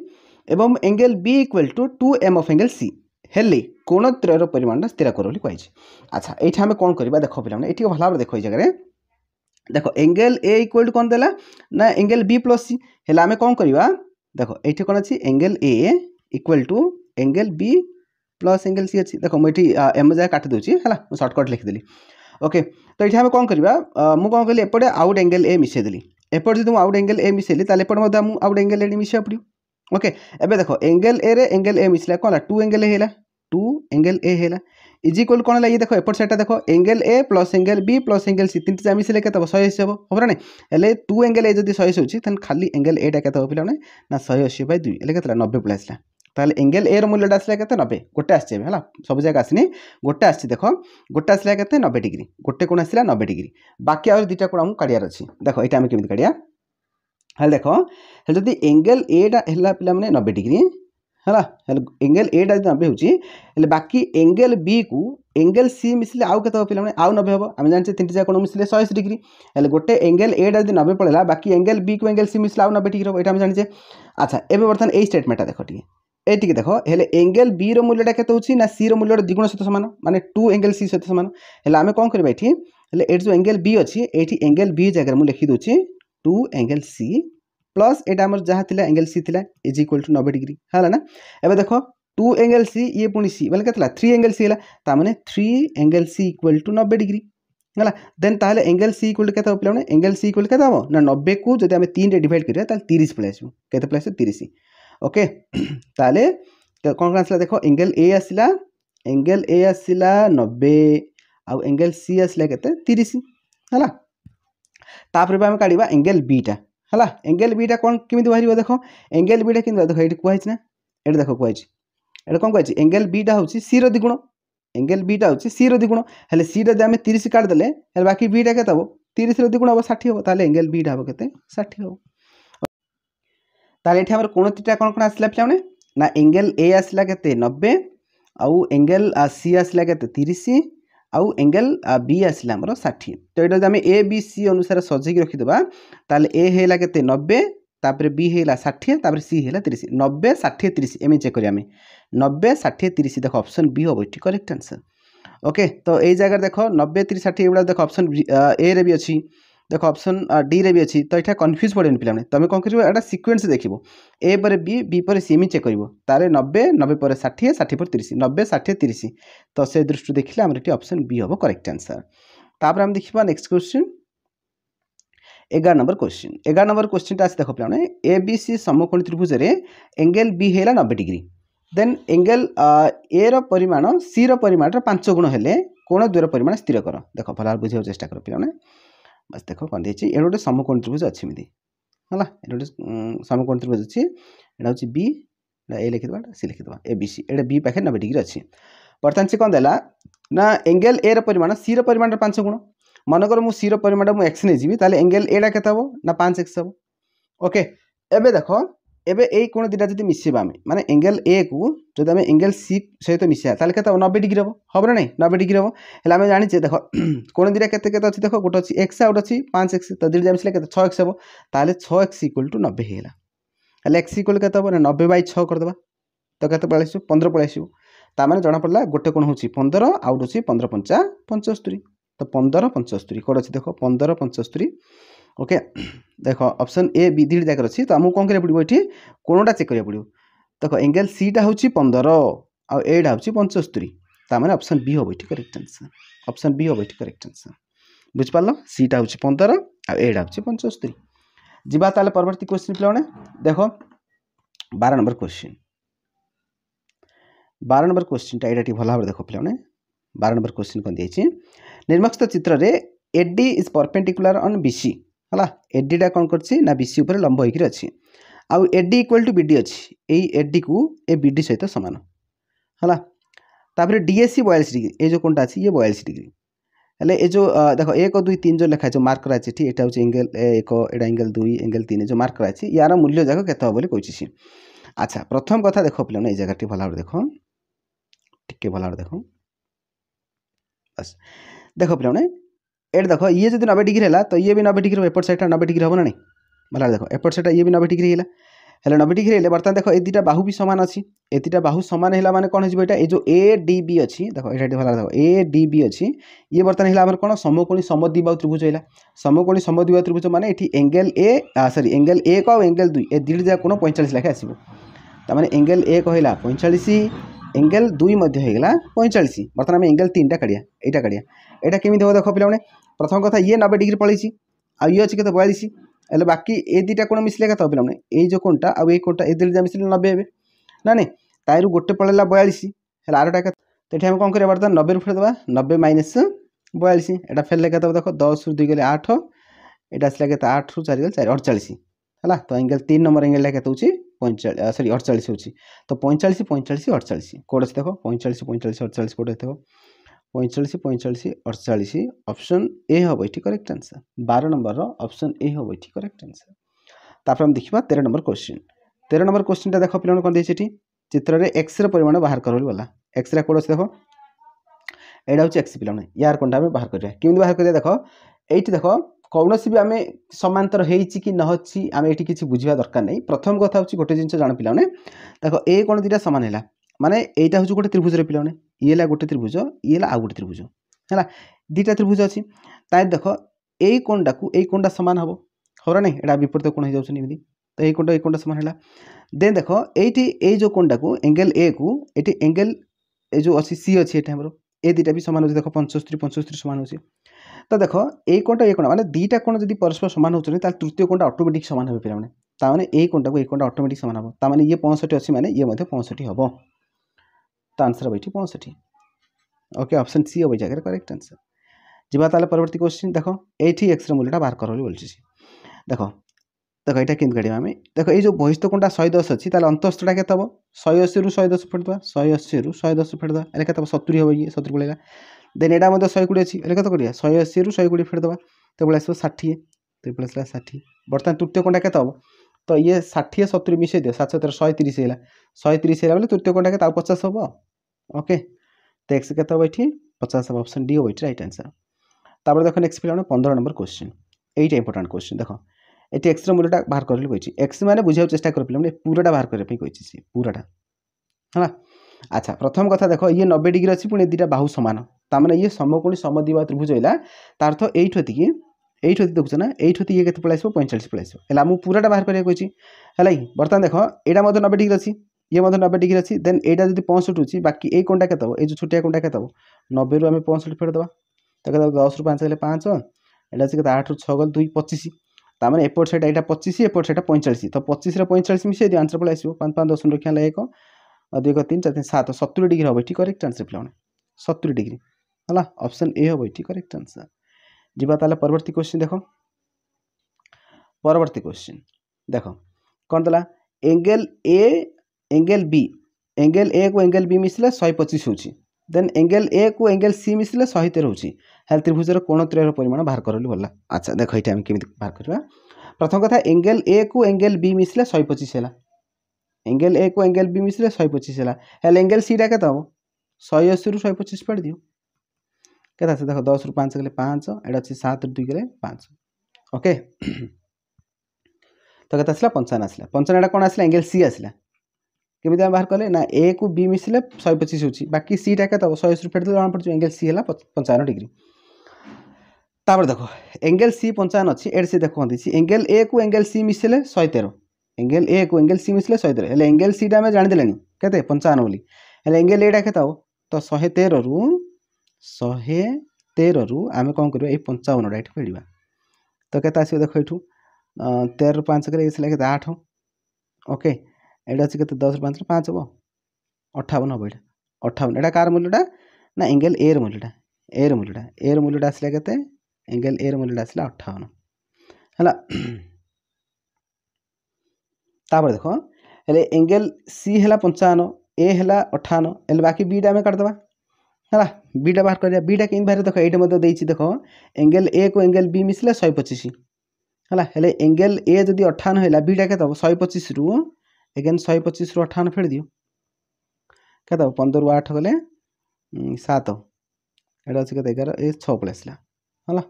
এবং angle B equal to two M of angle C ହେଲେ କୋଣତ୍ରୟର ପରିମାଣଟା ସ୍ଥିର କର ବୋଲି କହିଛି ଆଚ୍ଛା ଏଇଠି ଆମେ କ'ଣ କରିବା ଦେଖ ପିଲାମାନେ ଏଠି ଭଲ ଭାବରେ ଦେଖ ଏଇ ଜାଗାରେ ଦେଖ ଏଙ୍ଗେଲ ଏ ଇକ୍ୱାଲ୍ ଟୁ କ'ଣ ଦେଲା ନା ଏଙ୍ଗେଲ ବି ପ୍ଲସ୍ ସି ହେଲେ ଆମେ କ'ଣ କରିବା ଦେଖ ଏଇଠି କ'ଣ ଅଛି angle A equal to angle B plus angle C ଅଛି ଦେଖ ମୁଁ ଏଠି ଏମ୍ ଯାଏ କାଟି ଦେଉଛି ହେଲା ମୁଁ ସର୍ଟକଟ୍ ଲେଖିଦେଲି ଓକେ ତ ଏଇଠି ଆମେ କ'ଣ କରିବା ମୁଁ କ'ଣ କହିଲି ଏପଟେ ଆଉ ଗୋଟେ ଏଙ୍ଗେଲ ଏ ମିଶାଇଦେଲି ଏପଟେ ଯଦି ମୁଁ ଆଉ ଗୋଟେ ଏଙ୍ଗେଲ ଏ ମିଶାଇଲି ତାହେଲେ ଏପଟେ ମଧ୍ୟ ମୁଁ ଆଉ ଗୋଟେ ଏଙ୍ଗେଲ ଏଠି ମିଶାଇବାକୁ ପଡ଼ିବ ଓକେ ଏବେ ଦେଖ ଏଙ୍ଗେଲ ଏରେ ଏଙ୍ଗେଲ ଏ ମିଶିଲା କ'ଣ ହେଲା ଟୁ ଏଙ୍ଗେଲ ହେଇଲା टू एंगल ए है इज इक्वल कौन है ये देख एपट सैडा देख angle A plus angle B plus angle C तीन जाम मिसले कैसे शहे अशी हम हम ना हेल्ले टू एंगेल ए जब शहे अशी होती तेन खाली एंगेल एटा कैसे पे ना शहे अशी बै दुई हेल्ले कैसे नबे पलैस তাহলে এঙ্গেল এর মূল্যটা আসলে কেতে নবে গোটে আসছে হল সব জায়গা আসিনি গোটে আসছে দেখ গোটে আসলে কেতে নবে ডিগ্রি গোটে কোণ আসলে নবে ডিগ্রি বাকি আর দুইটা কোণ আমাকে কাড়িয়ার অছি দেখ এটা আমি কেমি কাড়িয়া হলে দেখ হলে যদি এঙ্গেল এটা হল পিলা মানে নবে ডিগ্রি ହେଲା ଏଙ୍ଗେଲ ଏଟା ଯଦି ନବେ ହେଉଛି ହେଲେ ବାକି ଏଙ୍ଗେଲ ବିକୁ ଏଙ୍ଗେଲ ସି ମିଶିଲେ ଆଉ କେତେ ହେବ ପିଲାମାନେ ଆଉ ନବେ ହେବ ଆମେ ଜାଣିଛେ ତିନିଟି ଯାକ କୋଣ ମିଶିଲେ ଶହେ ଅଶୀ ଡିଗ୍ରୀ ହେଲେ ଗୋଟେ ଏଙ୍ଗେଲ ଏଟା ଯଦି ନବେ ପଳେଇଲା ବାକି ଏଙ୍ଗେଲ ବିକୁ ଏଙ୍ଗେଲ ସି ମିଶିଲେ ଆଉ ନବେ ଡିଗ୍ରୀ ହେବ ଏଇଟା ଆମେ ଜାଣିଛେ ଆଚ୍ছা ଏବେ ବର୍ତ୍ତମାନ ଏଇ ଷ୍ଟେଟମେଣ୍ଟଟା ଦେଖ ଟିକେ এই টিকে দেখ হলে এঙ্গেল বি র মূল্যটা কেতে হচ্ছে না সি র মূল্যটা দ্বিগুণ সহ সমান মানে টু এঙ্গেল সি সহ সমান হলে আমি কম করবা এটি হলে এটি যে এঙ্গেল বি অছি এটি এঙ্গেল বি জায়গায় মু লিখি দেছি টু এঙ্গেল সি প্লস এটা আমার যা লা এঙ্গেল ସି ଥିଲା ଇଜ୍ ଇକ୍ୱାଲ୍ ଟୁ ନବେ ଡିଗ୍ରୀ ହେଲା ନା ଏବେ ଦେଖ ଟୁ ଏଙ୍ଗେଲ୍ ସି ଇଏ ପୁଣି ସି ବୋଲେ କେତେ ଥ୍ରୀ ଏଙ୍ଗେଲ୍ ସି ହେଲା ତାମାନେ three angle C equal to ନବେ ଡିଗ୍ରୀ ହେଲା ଦେନ୍ ତାହେଲେ ଏଙ୍ଗେଲ୍ ସି ଇକ୍ୱାଲ୍ କେତେ ହେବ ପିଲାମାନେ ଏଙ୍ଗେଲ୍ ସି ଇକ୍ୱାଲ୍ କେତେ ହେବ ନା ନବେକୁ ଯଦି ଆମେ ତିନିରେ ଡିଭାଇଡ଼ କରିବା ତାହେଲେ ତିରିଶ ପଳେଇ ଆସିବ କେତେ ପଳେଇ ଆସିବ ତିରିଶ ଓକେ ତାହେଲେ କ'ଣ କ'ଣ ଆସିଲା ଦେଖ ଏଙ୍ଗେଲ୍ ଏ ଆସିଲା ଏଙ୍ଗେଲ୍ ଏ ଆସିଲା ନବେ ଆଉ ଏଙ୍ଗେଲ୍ ସି ଆସିଲା କେତେ ତିରିଶ ହେଲା ତାପରେ ବି ଆମେ କାଢ଼ିବା ଏଙ୍ଗେଲ୍ ବିଟା ହେଲା ଏଙ୍ଗେଲ୍ ବିଟା କ'ଣ କେମିତି ବାହାରିବ ଦେଖ ଏଙ୍ଗେଲ୍ ବିଟା କେମିତି ଦେଖ ଏଇଠି କୁହାହେଇଛି ନା ଏଇଟା ଦେଖ କୁହାହେଇଛି ଏଇଟା କ'ଣ କୁହାହେଇଛି ଏଙ୍ଗେଲ୍ ବିଟା ହେଉଛି ସିର ଦ୍ୱିଗୁଣ ଏଙ୍ଗେଲ୍ ବିଟା ହେଉଛି ସିର ଦ୍ୱିଗୁଣ ହେଲେ ସିଟା ଯଦି ଆମେ ତିରିଶ କାଟିଦେଲେ ହେଲେ ବାକି ବିଟା କେତେ ହେବ ତିରିଶର ଦ୍ୱିଗୁଣ ହେବ ଷାଠିଏ ହେବ ତାହେଲେ ଏଙ୍ଗେଲ୍ ବିଟା ହେବ କେତେ ଷାଠିଏ ହେବ ତାହେଲେ ଏଠି ଆମର କୋଣତିଟା କ'ଣ କ'ଣ ଆସିଲା ପିଲାମାନେ ନା ଏଙ୍ଗେଲ୍ ଏ ଆସିଲା କେତେ ନବେ ଆଉ ଏଙ୍ଗେଲ୍ ସି ଆସିଲା କେତେ ତିରିଶ ଆଉ ଏଙ୍ଗେଲ୍ ବି ଆସିଲା ଆମର ଷାଠିଏ ତ ଏଇଟା ଯଦି ଆମେ ଏ ବି ସି ଅନୁସାରେ ସଜେଇକି ରଖିଦେବା ତାହେଲେ ଏ ହେଲା କେତେ ନବେ ତାପରେ ବି ହେଲା ଷାଠିଏ ତାପରେ ସି ହେଲା ତିରିଶ ନବେ ଷାଠିଏ ତିରିଶ ଏମିତି ଚେକ୍ କରିବା ଆମେ ନବେ ଷାଠିଏ ତିରିଶ ଦେଖ ଅପସନ୍ ବି ହେବ ଏଠି କରେକ୍ଟ ଆନ୍ସର୍ ଓକେ ତ ଏଇ ଜାଗାରେ ଦେଖ ନବେ ତିରିଶ ଷାଠିଏ ଏଗୁଡ଼ା ଦେଖ ଅପସନ୍ ଏରେ ବି ଅଛି ଦେଖ ଅପସନ୍ ଡିରେ ବି ଅଛି ତ ଏଇଟା କନଫ୍ୟୁଜ୍ ପଡ଼ିବନି ପିଲାମାନେ ତୁମେ କ'ଣ କରିବ ଏଇଟା ସିକ୍ୱେନ୍ସ ଦେଖିବ ଏ ପରେ ବି ବି ପରେ ସେମି ଚେକ୍ କରିବ ତାର ନବେ ନବେ ପରେ ଷାଠିଏ ଷାଠିଏ ପରେ ତିରିଶ ନବେ ଷାଠିଏ ତିରିଶ ତ ସେ ଦୃଷ୍ଟିରୁ ଦେଖିଲେ ଆମର ଏଠି ଅପସନ୍ ବି ହେବ କରେକ୍ଟ ଆନ୍ସର୍ ତାପରେ ଆମେ ଦେଖିବା ନେକ୍ସଟ କ୍ୱେଶ୍ଚିନ୍ এগারো নম্বর কোশ্চিন এগারো নম্বর কোশ্চিনটা আছে দেখো পিলানে এ বি সি সমকোণী ত্রিভুজরে এঙ্গেল বি হল নবে ডিগ্রি দেন এঙ্গেল এ র পরিমাণ সি র পরিমাণর পাঁচ গুণ হলে কোণ দূর পরিমাণ স্থির কর দেখো ভালো বুঝার চেষ্টা কর পিলানে ବାସ୍ ଦେଖ କ'ଣ ଦେଇଛି ଏଇଟା ଗୋଟେ ସମକୋଣ ତ୍ରିଭୁଜ ଅଛି ଏମିତି ହେଲା ଏଇଟା ଗୋଟେ ସମକୋଣ ତ୍ରିଭୁଜ ଅଛି ଏଇଟା ହେଉଛି ବି ଏଇଟା ଏ ଲେଖିଦେବା ଏଇଟା ସି ଲେଖିଦେବା ଏ ବି ସି ଏଇଟା ବି ପାଖରେ ନବେ ଡିଗ୍ରୀ ଅଛି ବର୍ତ୍ତମାନ ସେ କ'ଣ ଦେଲା ନା ଏଙ୍ଗେଲ୍ ଏର ପରିମାଣ ସିର ପରିମାଣର ପାଞ୍ଚ ଗୁଣ ମନେକର ମୁଁ ସିର ପରିମାଣଟା ମୁଁ ଏକ୍ସ ନେଇଯିବି ତାହେଲେ ଏଙ୍ଗେଲ୍ ଏଇଟା କେତେ ହେବ ନା ପାଞ୍ଚ ଏକ୍ସ ହେବ ଓକେ ଏବେ ଦେଖ এবে এই কোণ দুইটা যদি মিশিবা আমি মানে এঙ্গেল এ কু যদি আমি এঙ্গেল সি সহ মিশিবা তাহলে কেতে নবে ডিগ্রি হব হব না নাই নবে ডিগ্রি হব হলে আমি জানিছে দেখ কোণ দুইটা কেতে কেতে অছি দেখ গোটে অছি এক্স আউট অছি পাঁচ এক্স তো দুইটা মিশিলে কেতে ছ এক্স হব তাহলে ছ এক্স ইকুয়াল টু নবে হয়ে গেলা তাহলে এক্স ইকুয়াল কেতে হব না নবে বাই ছ করে দেবা তো কেতে পলাই আসবো পনেরো পলাই আসবো তা মানে জনা জনাপড়া গোটে কোণ হচ্ছে পনেরো আউট হচ্ছে পনেরো পঞ্চা পঞ্চস্তরি তো পনেরো পঞ্চস্তরি কোড অছি দেখ পনেরো পঞ্চস্তরি ওকে ଦେଖ ଅପସନ୍ ଏ ବି ଦୁଇଟି ଯାକରେ ଅଛି ତ ଆମକୁ କ'ଣ କରିବାକୁ ପଡ଼ିବ ଏଠି କୋଣଟା ଚେକ୍ କରିବାକୁ ପଡ଼ିବ ଦେଖ ଏଙ୍ଗେଲ୍ ସିଟା ହେଉଛି ପନ୍ଦର ଆଉ ଏଇଟା ହେଉଛି ପଞ୍ଚସ୍ତରୀ ତା'ମାନେ ଅପସନ୍ ବି ହେବ ଏଠି କରେକ୍ଟ ଆନ୍ସର୍ ଅପସନ୍ ବି ହେବ ଏଠି କରେକ୍ଟ ଆନ୍ସର୍ ବୁଝିପାରିଲ ସିଟା ହେଉଛି ପନ୍ଦର ଆଉ ଏଇଟା ହେଉଛି ପଞ୍ଚସ୍ତରୀ ଯିବା ତାହେଲେ ପରବର୍ତ୍ତୀ କ୍ୱେଶ୍ଚିନ୍ ପିଲାମାନେ ଦେଖ ବାର ନମ୍ବର କ୍ୱେଶ୍ଚିନ୍ ବାର ନମ୍ବର କ୍ୱେଶ୍ଚିନ୍ଟା ଏଇଟା ଟିକେ ଭଲ ଭାବରେ ଦେଖ ପିଲାମାନେ ବାର ନମ୍ବର କ୍ୱେଶ୍ଚିନ୍ କ'ଣ ଦେଇଛି ନିର୍ମକ୍ତ ଚିତ୍ରରେ AD is perpendicular on BC ହେଲା ଏଡ଼ିଟା କ'ଣ କରିଛି ନା ବି ସି ଉପରେ ଲମ୍ବ ହେଇକିରି ଅଛି ଆଉ A D equal to B D ଅଛି ଏଇ ଏ ଡିକୁ ଏ ବି ଡି ସହିତ ସମାନ ହେଲା ତାପରେ ଡି ଏସ୍ ସି ବୟାଳିଶ ଡିଗ୍ରୀ ଏ ଯେଉଁ কোনটা ଅଛି ଇଏ ବୟାଳିଶ ଡିଗ୍ରୀ ହେଲେ ଏ ଯେଉଁ ଦେଖ ଏକ ଦୁଇ ତିନି ଯେଉଁ ଲେଖା ଯେଉଁ ମାର୍କ କରାଛି ଏଠି ଏଇଟା ହେଉଛି ଏଙ୍ଗେଲ ଏକ ଏଇଟା ଏଙ୍ଗେଲ ଦୁଇ ଏଙ୍ଗେଲ ତିନି ଯେଉଁ ମାର୍କ କରାଛି ୟାର ମୂଲ୍ୟ ଯାକ କେତେ ହେବ ବୋଲି କହୁଛି ସିଏ ଆଚ୍ଛା ପ୍ରଥମ କଥା ଦେଖ ପିଲାମାନେ ଏଇ ଜାଗାଟି ଭଲ ଭାବରେ ଦେଖ ଟିକେ ଭଲ ଭାବରେ ଦେଖ ବାସ୍ ଦେଖ ପିଲାମାନେ ଏଇଟା ଦେଖ ଇଏ ଯଦି ନବେ ଡିଗ୍ରୀ ହେଲା ତ ଇଏ ବି ନବେ ଡିଗ୍ରୀ ହେବ ଏପଟ ସାଇଡ଼୍ଟା ନବେ ଡିଗ୍ରୀ ହେବ ନା ନାହିଁ ଭଲ ଦେଖ ଏପଟ ସାଇଡ଼୍ଟା ଇଏ ବି ନବେ ଡିଗ୍ରୀ ହେଲା ହେଲେ ନବେ ଡିଗ୍ରୀ ହେଲେ ବର୍ତ୍ତମାନ ଦେଖ ଏ ଦୁଇଟା ବାହୁ ବି ସମାନ ଅଛି ଏ ଦୁଇଟା ବାହୁ ସମାନ ହେଲା ମାନେ କ'ଣ ହେଇଯିବ ଏଇଟା ଏ ଯେଉଁ ଏ ଡି ବି ଅଛି ଦେଖ ଏଇଟା ଭଲ ଦେଖ ଏ ଡି ବି ଅଛି ଇଏ ବର୍ତ୍ତମାନ ହେଲା ଆମର କ'ଣ ସମକୋଣୀ ସମଦ୍ୱିବାହୁ ତ୍ରିଭୁଜ ହେଲା ସମକୋଣୀ ସମଦ୍ୱିବାହୁ ତ୍ରିଭୁଜ ମାନେ ଏଠି ଏଙ୍ଗେଲ ଏ ସରି ଏଙ୍ଗେଲ ଏକ ଆଉ ଏଙ୍ଗେଲ ଦୁଇ ଏ ଦୁଇଟି ଯାକ କଣ ପଇଁଚାଳିଶ ଲେଖା ଆସିବ ତାମାନେ ଏଙ୍ଗେଲ ଏକ ହେଲା ପଇଁଚାଳିଶ এঙ্গেল ଦୁଇ ମଧ୍ୟ ହେଇଗଲା ପଇଁଚାଳିଶ ବର୍ତ୍ତମାନ ଆମେ আমি ତିନିଟା କାଢ଼ିବା ଏଇଟା এইটা ଏଇଟା କେମିତି ହେବ ଦେଖ ପିଲାମାନେ ପ୍ରଥମ କଥା ଇଏ ନବେ ଡିଗ୍ରୀ ପଳେଇଛି ଆଉ ଇଏ ଅଛି କେତେ ବୟାଳିଶ ହେଲେ ବାକି ଏ ଦୁଇଟା କୋଣ ମିଶିଲେ କେତେ ହେବ ପିଲାମାନେ ଏଇ ଯେଉଁ କୋଣଟା ଆଉ ଏଇ କୋଣଟା ଏ ଦୁଇଟା ମିଶିଲେ ନବେ ହେବେ ନା ନାଇଁ ତାହିଁରୁ ଗୋଟେ ପଳେଇଲା ବୟାଳିଶ ହେଲେ ଆରଟା କେତେ ତ ଏଠି ଆମେ କ'ଣ କରିବା ବର୍ତ୍ତମାନ ନବେରୁ ଫେରି ଦେବା ନବେ ମାଇନସ୍ ବୟାଳିଶ ଏଇଟା ଫେରିଲେ କେତେ ହେବ ଦେଖ ଦଶରୁ ଦୁଇ ଗଲେ ଆଠ ଏଇଟା ଆସିଲା କେତେ ଆଠରୁ ଚାରି ଗଲେ ଚାରି ଅଠଚାଳିଶ ହେଲା ତ ଏଙ୍ଗେଲ ତିନି ନମ୍ବର ଏଙ୍ଗେଲଟା କେତେ ହେଉଛି ପଇଁଚାଳିଶ ସରି ଅଠଚାଳିଶ ହେଉଛି ତ ପଇଁଚାଳିଶ ପଇଁଚାଳିଶ ଅଠଚାଳିଶ କୋଡ଼ ଅଛି ଦେଖ ପଇଁଚାଳିଶ ପଇଁଚାଳିଶ ଅଠଚାଳିଶ କୋଡ଼ ଦେଖ ପଇଁଚାଳିଶ ପଇଁଚାଳିଶ ଅଡ଼ଚାଳିଶ ଅପସନ୍ ଏ ହେବ ଏଠି କରେକ୍ଟ ଆନ୍ସର୍ ବାର ନମ୍ବରର ଅପସନ୍ ଏ ହେବ ଏଠି କରେକ୍ଟ ଆନ୍ସର୍ ତାପରେ ଆମେ ଦେଖିବା ତେର ନମ୍ବର କ୍ୱେଶ୍ଚିନ୍ ତେର ନମ୍ବର କ୍ୱେଶ୍ଚିନ୍ଟା ଦେଖ ପିଲାମାନେ କ'ଣ ଦେଇଛି ଏଠି ଚିତ୍ରରେ ଏକ୍ସର ପରିମାଣ ବାହାର କର ବୋଲି ଗଲା ଏକ୍ସରେ କେଉଁଠି ଅଛି ଦେଖ ଏଇଟା ହେଉଛି ଏକ୍ସ ପିଲାମାନେ ୟାର କ'ଣଟା ଆମେ ବାହାର କରିବା କେମିତି ବାହାର କରିବା ଦେଖ ଏଇଠି ଦେଖ କୌଣସି ବି ଆମେ ସମାନ୍ତର ହେଇଛି କି ନ ଅଛି ଆମେ ଏଠି କିଛି ବୁଝିବା ଦରକାର ନାହିଁ ପ୍ରଥମ କଥା ହେଉଛି ଗୋଟେ ଜିନିଷ ଜାଣ ପିଲାମାନେ ଦେଖ ଏ କ'ଣ ଦୁଇଟା ସମାନ ହେଲା ମାନେ ଏଇଟା ହେଉଛି ଗୋଟେ ତ୍ରିଭୁଜର ପିଲାମାନେ ଇଏ ହେଲା ଗୋଟେ ତ୍ରିଭୁଜ ଇଏ ହେଲା ଆଉ ଗୋଟେ ତ୍ରିଭୁଜ ହେଲା ଦୁଇଟା ତ୍ରିଭୁଜ ଅଛି ତା ଦେଖ ଏଇ କୋଣଟାକୁ ଏଇ କୋଣଟା ସମାନ ହେବ ହବର ନାହିଁ ଏଇଟା ବିପରୀତ କୋଣ ହେଇଯାଉଛି ଏମିତି ତ ଏଇ କୋଣଟା ଏଇ କୋଣଟା ସମାନ ହେଲା ଦେନ୍ ଦେଖ ଏଇଠି ଏଇ ଯେଉଁ କୋଣଟାକୁ ଏଙ୍ଗେଲ୍ ଏକୁ ଏଠି ଏଙ୍ଗେଲ୍ ଏ ଯେଉଁ ଅଛି ସି ଅଛି ଏଠି ଆମର ଏ ଦୁଇଟା ବି ସମାନ ହେଉଛି ଦେଖ ପଞ୍ଚସ୍ତରୀ ପଞ୍ଚସ୍ତରୀ ସମାନ ହେଉଛି ତ ଦେଖ ଏଇ କୋଣଟା ଏଇ କୋଣ ମାନେ ଦୁଇଟା କୋଣ ଯଦି ପରସ୍ପର ସମାନ ହେଉଛନ୍ତି ତାହେଲେ ତୃତୀୟ କୋଣଟା ଅଟୋମେଟିକ୍ ସମାନ ହେବେ ପିଲାମାନେ ତାମାନେ ଏଇ କୋଣଟାକୁ ଏଇ କୋଣଟା ଅଟୋମେଟିକ୍ ସମାନ ହେବ ତାମାନେ ଇଏ ପଞ୍ଚଷଠି ଅଛି ମାନେ ଇଏ ମଧ୍ୟ ପଞ୍ଚଷଠି ହେବ तो आंसर अब ये पौसठी ओके ऑप्शन सी अब जगह करेक्ट आंसर যা তাহলে পরবর্তী কোশ্চিন দেখো এইটি এক্সর মূল্যটা বাহার কর বলে বলছি দেখো দেখো এটা কেমন কাটিবা আমি দেখো এই যে বহিস্থ কোণটা শহে দশ অছি তাহলে অন্তঃস্থটা কেতে হব শহে অশী রু শহে দশ ফেটদা শহে অশী রু শহে দশ ফেটদা এটা কেতে হব সতুরি হব ইয়ে সতুরি পড়াইলা দেন এটা মধ্যে শহে কোড়ি অছি এটা কত করিয়া শহে অশী রু শহে কোড়ি ফেটদবা তো পড়ে আসব ষাঠিয়ে তো পড়ে আসলা ষাঠিয়ে বর্তমান তৃতীয় কোণটা কেতে হব ତ ଇଏ ଷାଠିଏ ସତୁରି ମିଶାଇ ଦିଅ ସାତ ସତର ଶହେ ତିରିଶ ହେଲା ଶହେ ତିରିଶ ହେଲା ବୋଲେ ତୃତୀୟ କୋଣଟା କେତେ ଆଉ ପଚାଶ ହେବ ଓକେ ତ ଏକ୍ସ କେତେ ହେବ ଏଠି ପଚାଶ ହେବ ଅପସନ୍ ଡି ହେବ ଏଠି ରାଇଟ୍ ଆନ୍ସର୍ ତାପରେ ଦେଖ ନେକ୍ସଟ ପିଲା ପନ୍ଦର ନମ୍ବର କୋଶ୍ଚିନ୍ এইটা ইম্পর্টাট কোশ্চিন দেখ এটি এক্সর মূল্যটা বাহার করি কইছি এক্স মানে বুঝার চেষ্টা করে পিলাম মানে পুরাটা বাহার করা কইছি সি পুরাটা হ্যাঁ আচ্ছা প্রথম কথা দেখো ইয়ে নবে ডিগ্রি অছি পুঁ দুইটা বাহু সমান তার মানে ইয়ে সমকোণী সমদ্বিবাহ ত্রিভুজ হইলা তার অর্থ এইটু এতিকি এইট হতে দেখুছ না এইট হতে ইয়ে কেতে পলাই আসব পঁয়চাশ পলাই আসব হলে আমি পুরাটা বাহার করা কইছি হল কি বর্তমান দেখ এটা মধ্যে নবে ডিগ্রি অছি ইয়ে মধ্যে নবে ডিগ্রি অছি দেন এইটা যদি পঁয়ষঠি অছি বাকি এই কোণটা কেতে হব এই যে ছোটিয়া কোণটা কেতে হব নবেরু আমি পঁয়ষঠি ফেরত দেবা তাকে দশ রু পাঁচ হলে পাঁচ এটা আছে কেতে আঠ রু ছ গলে দুই পঁচিশ তার মানে এপট সাইড এটা পঁচিশ এপট সাইডটা পঁয়চাশ তো পঁচিশর পঁয়চাশ মিশিয়ে দিয়ে আনসার পলাই আসব পাঁচ পাঁচ দশ রক্ষা হলে এক দুই তিন চার তিন সাত সত্তর ডিগ্রি হব এটি করেক্ট আনসার পিলামানে সত্তর ডিগ্রি ହେଲା ଅପସନ୍ ଏ ହେବ ଏଠି କରେକ୍ଟ ଆନ୍ସର୍ ଯିବା ତାହେଲେ ପରବର୍ତ୍ତୀ କୋଶ୍ଚିନ୍ ଦେଖ ପରବର୍ତ୍ତୀ କୋଶ୍ଚିନ୍ ଦେଖ କ'ଣ ଦେଲା angle A angle B angle ଏକୁ ଏଙ୍ଗେଲ ବି ମିଶିଲେ ଶହେ ପଚିଶ ହେଉଛି ଦେନ୍ ଏଙ୍ଗେଲ ଏକୁ ଏଙ୍ଗେଲ ସି ମିଶିଲେ ଶହେ ତେର ହେଉଛି ହେଲେ ତ୍ରିଭୁଜର କୋଣ ତ୍ରୟର ପରିମାଣ ବାହାର କରିଲୁ ଗଲା ଆଚ୍ଛା ଦେଖ ଏଇଟା ଆମେ କେମିତି ବାହାର କରିବା ପ୍ରଥମ କଥା ଏଙ୍ଗେଲ ଏକୁ ଏଙ୍ଗେଲ ବି ମିଶିଲେ ଶହେ ପଚିଶ ହେଲା ଏଙ୍ଗେଲ ଏକୁ ଏଙ୍ଗେଲ ବି ମିଶିଲେ ଶହେ ପଚିଶ ହେଲା ହେଲେ ଏଙ୍ଗେଲ ସିଟା କେତେ ହେବ ଶହେ ଅଶୀରୁ ଶହେ ପଚିଶ ପାଡ଼ିଦିଅ କେତେ ଆସିବ ଦେଖ ଦଶରୁ ପାଞ୍ଚ ଗଲେ ପାଞ୍ଚ ଏଇଟା ଅଛି ସାତରୁ ଦୁଇ ଗଲେ ପାଞ୍ଚ ଓକେ ତ କେତେ ଆସିଲା ପଞ୍ଚାବନ ଆସିଲା ପଞ୍ଚାବନଟା କ'ଣ ଆସିଲା ଏଙ୍ଗେଲ୍ ସି ଆସିଲା କେମିତି ଆମେ ବାହାର କଲେ ନା ଏକୁ ବି ମିଶିଲେ ଶହେ ପଚିଶ ହେଉଛି ବାକି ସିଟା କେତେ ହେବ ଶହେ ଅଶୀରୁ ଫେରିଦେଲେ ଜଣା ପଡ଼ୁଛି ଏଙ୍ଗେଲ୍ ସି ହେଲା ପଞ୍ଚାବନ ଡିଗ୍ରୀ ତାପରେ ଦେଖ ଏଙ୍ଗେଲ୍ ସି ପଞ୍ଚାବନ ଅଛି ଏଠି ସେ ଦେଖନ୍ତି ଏଙ୍ଗେଲ୍ ଏକୁ ଏଙ୍ଗେଲ୍ ସି ମିଶିଲେ ଶହେ ତେର ଏଙ୍ଗେଲ୍ ଏକୁ ଏଙ୍ଗେଲ୍ ସି ମିଶିଲେ ଶହେ ତେର ହେଲେ ଏଙ୍ଗେଲ୍ ସିଟା ଆମେ ଜାଣିଦେଲେଣି କେତେ ପଞ୍ଚାବନ ବୋଲି ହେଲେ ଏଙ୍ଗେଲ୍ ଏଇଟା କେତେ ହେବ ତ ଶହେ ତେରରୁ शहे तेर आम कौन कर पंचावन ये मिलवा तो कैत आस देख यू तेर पाँच कर आठ ओके ये अच्छे दस रु पाँच पाँच हम अठावन हम ये अठावन यहाँ कार मूल्यटा ना एंगेल ए रूल्यटा ए रूल्यटा ए रूल्यटा आसला के एंगेल ए रूल्यटा आसला अठावन है देख हेल्ले एंगेल सी है पंचावन ए है अठावन हेल्ले बाकी बीटा आम काटदे है বিটা বাহার করা বিটা কেমি বাহারে দেখ এইটা মধ্যে দিয়েছি দেখ এঙ্গেল এ কু এঙ্গেল বি মিশিলে শহে পঁচিশ ହେଲା ହେଲେ ଏଙ୍ଗେଲ୍ ଏ ଯଦି ଅଠାନ ହେଲା ବିଟା କେତେ ହେବ ଶହେ ପଚିଶରୁ ଏଗେନ୍ ଶହେ ପଚିଶରୁ ଅଠାନ ଫେଡ଼ି ଦିଅ କେତେ ହେବ ପନ୍ଦରରୁ ଆଠ ଗଲେ ସାତ ଏଇଟା ଅଛି କେତେ ଏଗାର ଏ ଛଅ ପଳେଇ ଆସିଲା ହେଲା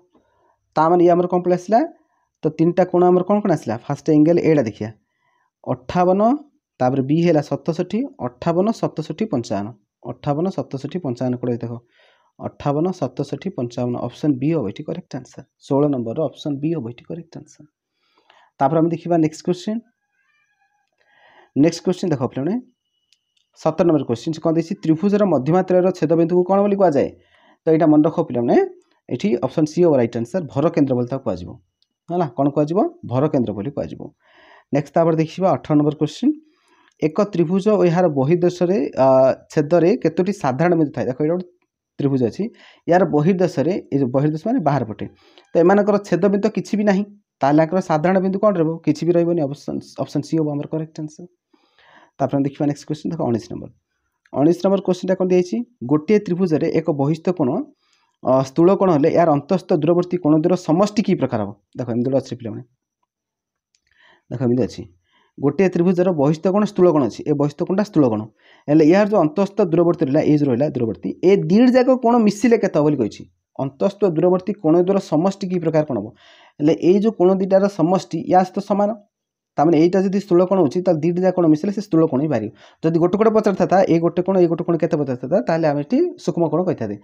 ତା'ମାନେ ଇଏ ଆମର କ'ଣ ପଳେଇ ଆସିଲା ତ ତିନିଟା କୋଣ ଆମର କ'ଣ କ'ଣ ଆସିଲା ଫାର୍ଷ୍ଟ ଏଙ୍ଗେଲ୍ ଏଇଟା ଦେଖିବା ଅଠାବନ ତାପରେ ବି ହେଲା ସତଷଠି ଅଠାବନ ସତଷଠି ପଞ୍ଚାବନ ଅଠାବନ ସତଷଠି ପଞ୍ଚାବନ କୋଡ଼ିଏ ଦେଖ ଅଠାବନ ସତଷଠି ପଞ୍ଚାବନ ଅପସନ୍ ବି ହେବ ଏଇଠି କରେକ୍ଟ ଆନ୍ସର ଷୋହଳ ନମ୍ବର ଅପସନ୍ ବି ହେବ ଏଇଠି କରେକ୍ଟ ଆନ୍ସର ତାପରେ ଆମେ ଦେଖିବା ନେକ୍ସଟ କ୍ୱେଶ୍ଚିନ୍ ନେକ୍ସଟ କ୍ୱେଶ୍ଚିନ୍ ଦେଖ ପିଲା ସତର ନମ୍ବର କ୍ୱେଶ୍ଚିନ୍ ସେ କ'ଣ ଦେଇଛି ତ୍ରିଭୁଜର ମଧ୍ୟମାତ୍ରାର ଛେଦବିନ୍ଦୁକୁ କ'ଣ ବୋଲି କୁହାଯାଏ ତ ଏଇଟା ମନେ ରଖ ପିଲାମାନେ ଏଇଠି ଅପସନ୍ ସି ହେବ ରାଇଟ୍ ଆନ୍ସର ଭର କେନ୍ଦ୍ର ବୋଲି ତାକୁ କୁହାଯିବ ହେଲା କ'ଣ କୁହାଯିବ ଭର କେନ୍ଦ୍ର ବୋଲି କୁହାଯିବ ନେକ୍ସଟ ତାପରେ ଦେଖିବା ଅଠର ନମ୍ବର କ୍ୱେଶ୍ଚିନ୍ ଏକ ତ୍ରିଭୁଜ ଓ ଏହାର ବହିର୍ଦେଶରେ ଛେଦରେ କେତୋଟି ସାଧାରଣ ବିନ୍ଦୁ ଥାଏ ଦେଖ ଏଇଟା ଗୋଟେ ତ୍ରିଭୁଜ ଅଛି ଏହାର ବହିର୍ଦେଶରେ ଏ ଯେଉଁ ବହିର୍ଦେଶ ମାନେ ବାହାର ପଟେ ତ ଏମାନଙ୍କର ଛେଦବିନ୍ଦୁ କିଛି ବି ନାହିଁ ତାହେଲେ ଆଙ୍କର ସାଧାରଣ ବିନ୍ଦୁ କ'ଣ ରହିବ କିଛି ବି ରହିବନି ଅପସନ୍ ଅପସନ୍ ସି ହେବ ଆମର କରେକ୍ଟ ଆନ୍ସର୍ ତାପରେ ଆମେ ଦେଖିବା ନେକ୍ସଟ କ୍ୱେଶ୍ଚନ୍ ଦେଖ ଉଣେଇଶ ନମ୍ବର ଉଣେଇଶ ନମ୍ବର କ୍ୱେଶ୍ଚନ୍ଟା କ'ଣ ଦିଆଯାଇଛି ଗୋଟିଏ ତ୍ରିଭୁଜରେ ଏକ ବହିସ୍ଥ କୋଣ ସ୍ଥୂଳ କୋଣ ହେଲେ ଏହାର ଅନ୍ତସ୍ଥ ଦୂରବର୍ତ୍ତୀ କୋଣ ଦୂର ସମଷ୍ଟି କି ପ୍ରକାର ହେବ ଦେଖ ଏମିତି ଅଛି ପିଲାମାନେ ଦେଖ ଏମିତି ଅଛି ଗୋଟିଏ ତ୍ରିଭୁଜର ବହିସ୍ଥ କୋଣ ସ୍ଥୂଳ କୋଣ ଅଛି ଏ ବହିସ୍ଥ କୋଣଟା ସ୍ଥୂଳ କୋଣ ହେଲେ ଏହାର ଯେଉଁ ଅନ୍ତସ୍ଥ ଦୂରବର୍ତ୍ତୀ ରହିଲା ଏଜ୍ ରହିଲା ଦୂରବର୍ତ୍ତୀ ଏ ଦୁଇଟି ଯାକ କୋଣ ମିଶିଲେ କେତେ ହେବ ବୋଲି କହିଛି ଅନ୍ତସ୍ଥ ଦୂରବର୍ତ୍ତୀ କୋଣ ଦ୍ୱାରା ସମଷ୍ଟି କି ପ୍ରକାର କୋଣ ହେବ ହେଲେ ଏଇ ଯେଉଁ କୋଣ ଦୁଇଟାର ସମଷ୍ଟି ୟା ସହିତ ସମାନ ତାମାନେ ଏଇଟା ଯଦି ସ୍ଥୂଳ କୋଣ ହେଉଛି ତାହେଲେ ଦୁଇଟି ଯାକ କୋଣ ମିଶିଲେ ସେ ସ୍ଥୂଳ କୋଣ ହିଁ ବାହାରିବ ଯଦି ଗୋଟେ କୋଣ ପଚାରିଥାନ୍ତା ଏ ଗୋଟେ କୋଣ ଏ ଗୋଟେ କୋଣ କେତେ ପଚାରିଥାନ୍ତା ତାହେଲେ ଆମେ ଏଠି ସୂକ୍ଷ୍ମ କୋଣ କହିଥାନ୍ତେ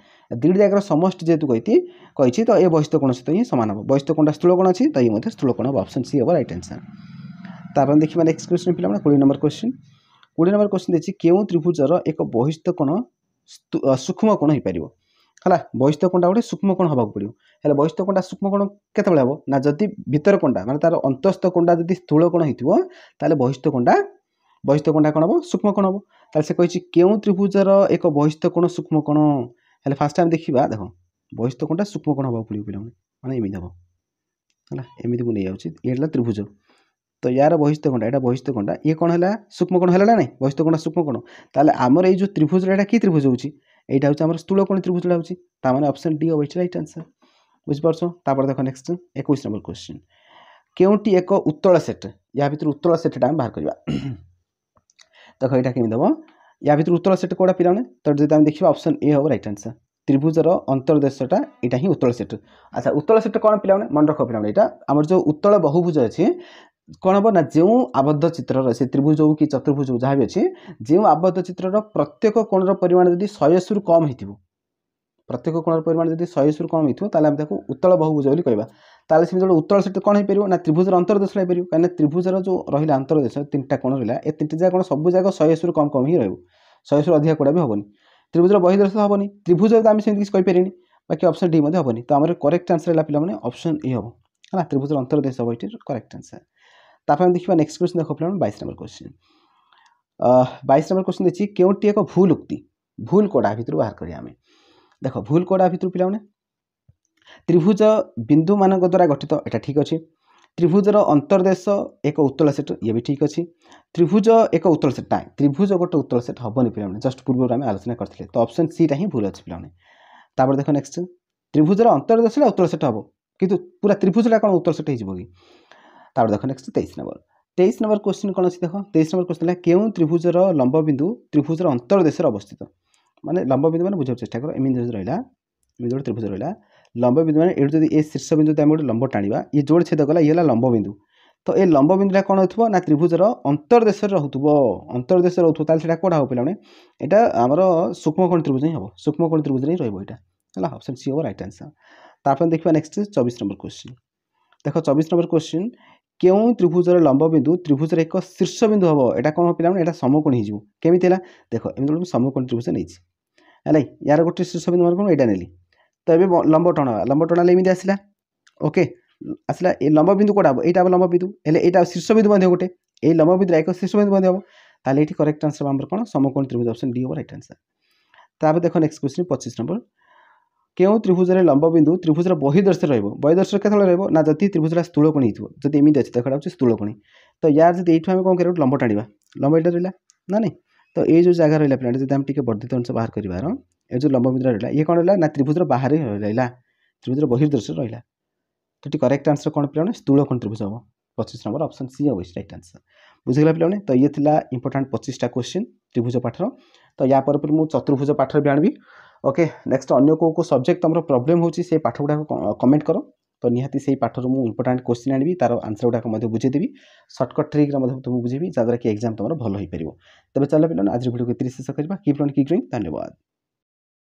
ଦୁଇଟି ଯାକର ସମଷ୍ଟି ଯେହେତୁ କହିଛି କହିଛି ତ ଏ ବହିସ୍ଥ କୋଣ ସହିତ ହିଁ ସମାନ ହେବ ବହିସ୍ଥ କୋଣଟା ସ୍ଥୂଳ କୋଣ ଅଛି ତ ଇଏ ମଧ୍ୟ ସ୍ଥୂଳ କୋଣ ହେବ ଅପସନ୍ ସି ହେବ ରାଇଟ୍ ଆନ୍ସର୍ ତାପରେ ଦେଖିବା ନେକ୍ସଟ କ୍ୱେଶ୍ଚନ୍ ପିଲାମାନେ କୋଡ଼ିଏ ନମ୍ବର କ୍ୱେଶ୍ଚନ୍ କୋଡ଼ିଏ ନମ୍ବର କ୍ୱେଶ୍ଚନ୍ ଦେଇଛି କେଉଁ ତ୍ରିଭୁଜର ଏକ ବହିସ୍ଥ କୋଣ ସୂକ୍ଷ୍ମ କୋଣ ହେଇପାରିବ ହେଲା ବହିସ୍ଥ କୋଣଟା ଗୋଟେ ସୂକ୍ଷ୍ମ କୋଣ ହେବାକୁ ପଡ଼ିବ ହେଲେ ବହିସ୍ଥ କୋଣଟା ସୂକ୍ଷ୍ମ କୋଣ କେତେବେଳେ ହେବ ନା ଯଦି ଭିତର କୋଣଟା ମାନେ ତା'ର ଅନ୍ତସ୍ଥ କୋଣଟା ଯଦି ସ୍ଥୂଳ କୋଣ ହେଇଥିବ ତାହେଲେ ବହିସ୍ଥ କୋଣଟା ବହିସ୍ଥ କୋଣଟା କ'ଣ ହେବ ସୂକ୍ଷ୍ମ କୋଣ ହେବ ତାହେଲେ ସେ କହିଛି କେଉଁ ତ୍ରିଭୁଜର ଏକ ବହିସ୍ଥ କୋଣ ସୂକ୍ଷ୍ମ କୋଣ ହେଲେ ଫାର୍ଷ୍ଟ ଆମେ ଦେଖିବା ଦେଖ ବହିସ୍ଥ କୋଣଟା ସୂକ୍ଷ୍ମ କୋଣ ହେବାକୁ ପଡ଼ିବ ପିଲାମାନେ ମାନେ ଏମିତି ହେବ ହେଲା ଏମିତି ମୁଁ ନେଇଯାଉଛି ଇଏ ହେଲା ତ୍ରିଭୁଜ তো ୟାର বহিস্থ কোণটা এটা বহিস্থ কোণটা ইয়ে কোণ হল সূক্ষ্মকোণ হল না বহিস্থ কোণটা সূক্ষ্মকোণ তাহলে আমার এই যে ত্রিভুজটা এটা কি ত্রিভুজ হচ্ছে এইটা হচ্ছে আমার স্থূলকোণ ত্রিভুজটা হচ্ছে তার মানে অপশন ডি হচ্ছে রাইট আনসার বুঝিপারছ তারপরে দেখ নেক্সট একুশ নম্বর কোশ্চিন কেউটি এক উত্তল সেট ইয়া ভিতরে উত্তল সেটটা আমি বাহার করা দেখ এটা কেমি দেব ইয়া ভিতরে উত্তল সেট কোটা পিলানে তো যদি আমি দেখবা অপশন এ হব রাইট আনসার ত্রিভুজর অন্তর্দেশটা এটা হি উত্তল সেট আচ্ছা উত্তল সেট কোণ পিলানে মনে রখ পিলানে এটা আমার যে উত্তল বহুভুজ আছে କ'ଣ ହେବ ନା ଯେଉଁ ଆବଦ୍ଧ ଚିତ୍ରର ସେ ତ୍ରିଭୁଜ ହେଉ କି ଚତୁର୍ଭୁଜ ହେଉ ଯାହା ବି ଅଛି ଯେଉଁ ଆବଦ୍ଧ ଚିତ୍ରର ପ୍ରତ୍ୟେକ କୋଣର ପରିମାଣ ଯଦି ଶହେଶରୁ କମ୍ ହେଇଥିବ ପ୍ରତ୍ୟେକ କୋଣର ପରିମାଣ ଯଦି ଶହେଶରୁ କମ୍ ହେଇଥିବ ତାହେଲେ ଆମେ ତାକୁ ଉତ୍ତଳ ବହୁଭୁଜ ବୋଲି କହିବା ତାହେଲେ ସେମିତି ଗୋଟେ ଉତ୍ତଳ ସେଠି କ'ଣ ହେଇପାରିବ ନା ତ୍ରିଭୁଜର ଅନ୍ତର୍ଦେଶ ରହିପାରିବ କାହିଁକିନା ତ୍ରିଭୁଜର ଯେଉଁ ରହିଲା ଅନ୍ତର୍ଦେଶ ତିନିଟା କୋଣ ରହିଲା ଏ ତିନିଟା ଯାକ କ'ଣ ସବୁ ଯାକ ଶହେଶରୁ କମ୍ କମ୍ ହିଁ ରହିବ ଶହେଶରୁ ଅଧିକା କୋଡ଼ା ବି ହେବନି ତ୍ରିଭୁଜର ବହିଦର୍ଶ ହେବନି ତ୍ରିଭୁଜ ତ ଆମେ ସେମିତି କିଛି କହିପାରିବାନି ବାକି ଅପସନ୍ ଡି ମଧ୍ୟ ହେବନି ତ ଆମର କରେକ୍ଟ ଆନ୍ସର୍ ହେଲା ପିଲାମାନେ ଅପସନ୍ ଇ ହେବ ହେଲା ତ୍ରିଭୁଜର ଅନ୍ତର୍ଦେଶ ହେବ ଏଇଠି କରେକ୍ଟ ଆନ୍ସର୍ ତାପରେ ଆମେ ଦେଖିବା ନେକ୍ସଟ କ୍ୱେଶ୍ଚନ୍ ଦେଖ ପିଲାମାନେ ବାଇଶ ନମ୍ବର କ୍ୱେଶ୍ଚନ୍ ବାଇଶ ନମ୍ବର କ୍ୱେଶ୍ଚନ୍ ଦେଇଛି କେଉଁଟି ଏକ ଭୁଲ ଉକ୍ତି ଭୁଲ କୋଡ଼ା ଭିତରୁ ବାହାର କରିବା ଆମେ ଦେଖ ଭୁଲ କୋଡ଼ା ଭିତରୁ ପିଲାମାନେ ତ୍ରିଭୁଜ ବିନ୍ଦୁମାନଙ୍କ ଦ୍ୱାରା ଗଠିତ ଏଇଟା ଠିକ୍ ଅଛି ତ୍ରିଭୁଜର ଅନ୍ତର୍ଦେଶ ଏକ ଉତ୍ତଳ ସେଟ୍ ଇଏ ବି ଠିକ୍ ଅଛି ତ୍ରିଭୁଜ ଏକ ଉତ୍ତଳ ସେଟ୍ ନାଇଁ ତ୍ରିଭୁଜ ଗୋଟେ ଉତ୍ତଳ ସେଟ୍ ହେବନି ପିଲାମାନେ ଜଷ୍ଟ ପୂର୍ବରୁ ଆମେ ଆଲୋଚନା କରିଥିଲେ ତ ଅପସନ୍ ସିଟା ହିଁ ଭୁଲ ଅଛି ପିଲାମାନେ ତାପରେ ଦେଖ ନେକ୍ସଟ ତ୍ରିଭୁଜର ଅନ୍ତର୍ଦେଶଟା ଉତ୍ତଳ ସେଟ୍ ହେବ କିନ୍ତୁ ପୁରା ତ୍ରିଭୁଜଟା କ'ଣ ଉତ୍ତର ସେଟ୍ ହେଇଯିବ କି তারপর দেখো নেক্সট তেইশ নম্বর তেইশ নম্বর কোশ্চিন কোণ আছে দেখো তেইশ নম্বর কোশ্চিন কেউ ত্রিভুজর লম্ববিন্দু ত্রিভুজর অন্তর্দেশে অবস্থিত মানে লম্ববিন্দু মানে বুঝার চেষ্টা কর এমনি রহিলা এমনি গোটে ত্রিভুজ রহিলা লম্ববিন্দু মানে এটু যদি এ শীর্ষবিন্দুতে আমি গোটে লম্ব টাণবা ইয়ে যোড় ছেদ গলা ইয়ে হল লম্ববিন্দু ତ ଏ ଲମ୍ବବିନ୍ଦୁଟା କ'ଣ ହେଉଥିବ ନା ତ୍ରିଭୁଜର ଅନ୍ତର୍ଦେଶରେ ରହୁଥିବ ଅନ୍ତର୍ଦେଶରେ ରହୁଥିବ ତାହେଲେ ସେଇଟା କ'ଣ ହେବ ପିଲାମାନେ ଏଇଟା ଆମର ସୂକ୍ଷ୍ମକୋଣ ତ୍ରିଭୁଜ ହିଁ ହେବ ସୂକ୍ଷ୍ମକୋଣ ତ୍ରିଭୁଜରେ ହିଁ ରହିବ ଏଇଟା ହେଲା ଅପସନ୍ ସି ହେବ ରାଇଟ୍ ଆନ୍ସର୍ ତାପରେ ଦେଖିବା ନେକ୍ସଟ ଚବିଶ ନମ୍ବର କୋଶ୍ଚିନ୍ ଦେଖ ଚବିଶ ନମ୍ବର କୋଶ୍ଚିନ୍ কেউ ত্রিভুজর লম্ব বিন্দু ত্রিভুজর এক শীর্ষবিন্দু হব এটা কম পিলা এটা সমকোণ হয়ে কেমি হল দেখ এমনি গোটে সমকোণ ত্রিভুজ নেইছি ହେଲା ୟାର ଗୋଟେ ଶୀର୍ଷବିନ୍ଦୁ ମାନେ କ'ଣ ଏଇଟା ନେଲି ତ ଏବେ ଲମ୍ବ ଟଣା ଲମ୍ବ ଟଣାଲେ ଏମିତି ଆସିଲା ଓକେ ଆସିଲା ଏ ଲମ୍ବ ବିନ୍ଦୁ କେଉଁଟା ହେବ ଏଇଟା ହେବ ଲମ୍ବ ବିନ୍ଦୁ ହେଲେ ଏଇଟା ଶୀର୍ଷବିନ୍ଦୁ ମଧ୍ୟ ଗୋଟେ ଏଇ ଲମ୍ବ ବିନ୍ଦୁରେ ଏକ ଶୀର୍ଷବିନ୍ଦୁ ମଧ୍ୟ ହେବ ତାହେଲେ ଏଠି କରେକ୍ଟ ଆନ୍ସର୍ ଆମର କ'ଣ ସମକୋଣ ତ୍ରିଭୁଜ ଅପସନ୍ ଡି ହେବ ରାଇଟ୍ ଆନ୍ସର୍ ତାପରେ ଦେଖ ନେକ୍ସଟ କ୍ୱେଶ୍ଚିନ୍ ପଚିଶ ନମ୍ବର के त्रिभुजले लम्बविु त्रिभुजर बहि दर्शेर रहे बहिदर्श रह त्रिभुजर स्थल कुनै थियो जति अहिले त झुडा स्थलको याद आँटी लम्बटाणि लम्ब ए ना नै त यो जग्गा रहेछ वर्धित अंश बाह्र क्या र यो जो लम्बवि र यहाँ रहेला न त्रिभुजर बाहिर रिभुजर बहि दर्श र ति कर कम प्लान स्थल कति त्रिभुज हचिस नम्बर अप्सन सि अब रन्सर बुझिरहेको तो ये इला इम्पोर्टान्ट पचिसटा कोश्चि त्रिभुज पाठर त या म चतुर्भुज पाठबि ଓକେ ନେକ୍ସଟ ଅନ୍ୟ କେଉଁ କେଉଁ ସବଜେକ୍ଟ ତୁମର ପ୍ରୋବ୍ଲେମ୍ ହେଉଛି ସେଇ ପାଠ ଗୁଡ଼ାକ କମେଣ୍ଟ କର ତ ନିହାତି ସେଇ ପାଠରୁ ମୁଁ ଇମ୍ପୋର୍ଟାଣ୍ଟ କୋଶ୍ଚିନ୍ ଆଣିବି ତାର ଆନ୍ସର ଗୁଡ଼ାକ ମଧ୍ୟ ବୁଝେଇଦେବି ସର୍ଟକଟ୍ ଟ୍ରିକ୍ରେ ମଧ୍ୟ ତୁମକୁ ବୁଝେଇବି ଯାଦ୍ୱାରା କି ଏକ୍ଜାମ୍ ତୁମର ଭଲ ହୋଇପାରିବ ତେବେ ଚାଲ ପିଲାମାନେ ଆଜିର ଭିଡ଼ିଓକୁ ଏତିକି ଶେଷ କରିବା କିପ୍ ରନ୍ କି ଡ୍ରଇଂ ଧନ୍ୟବାଦ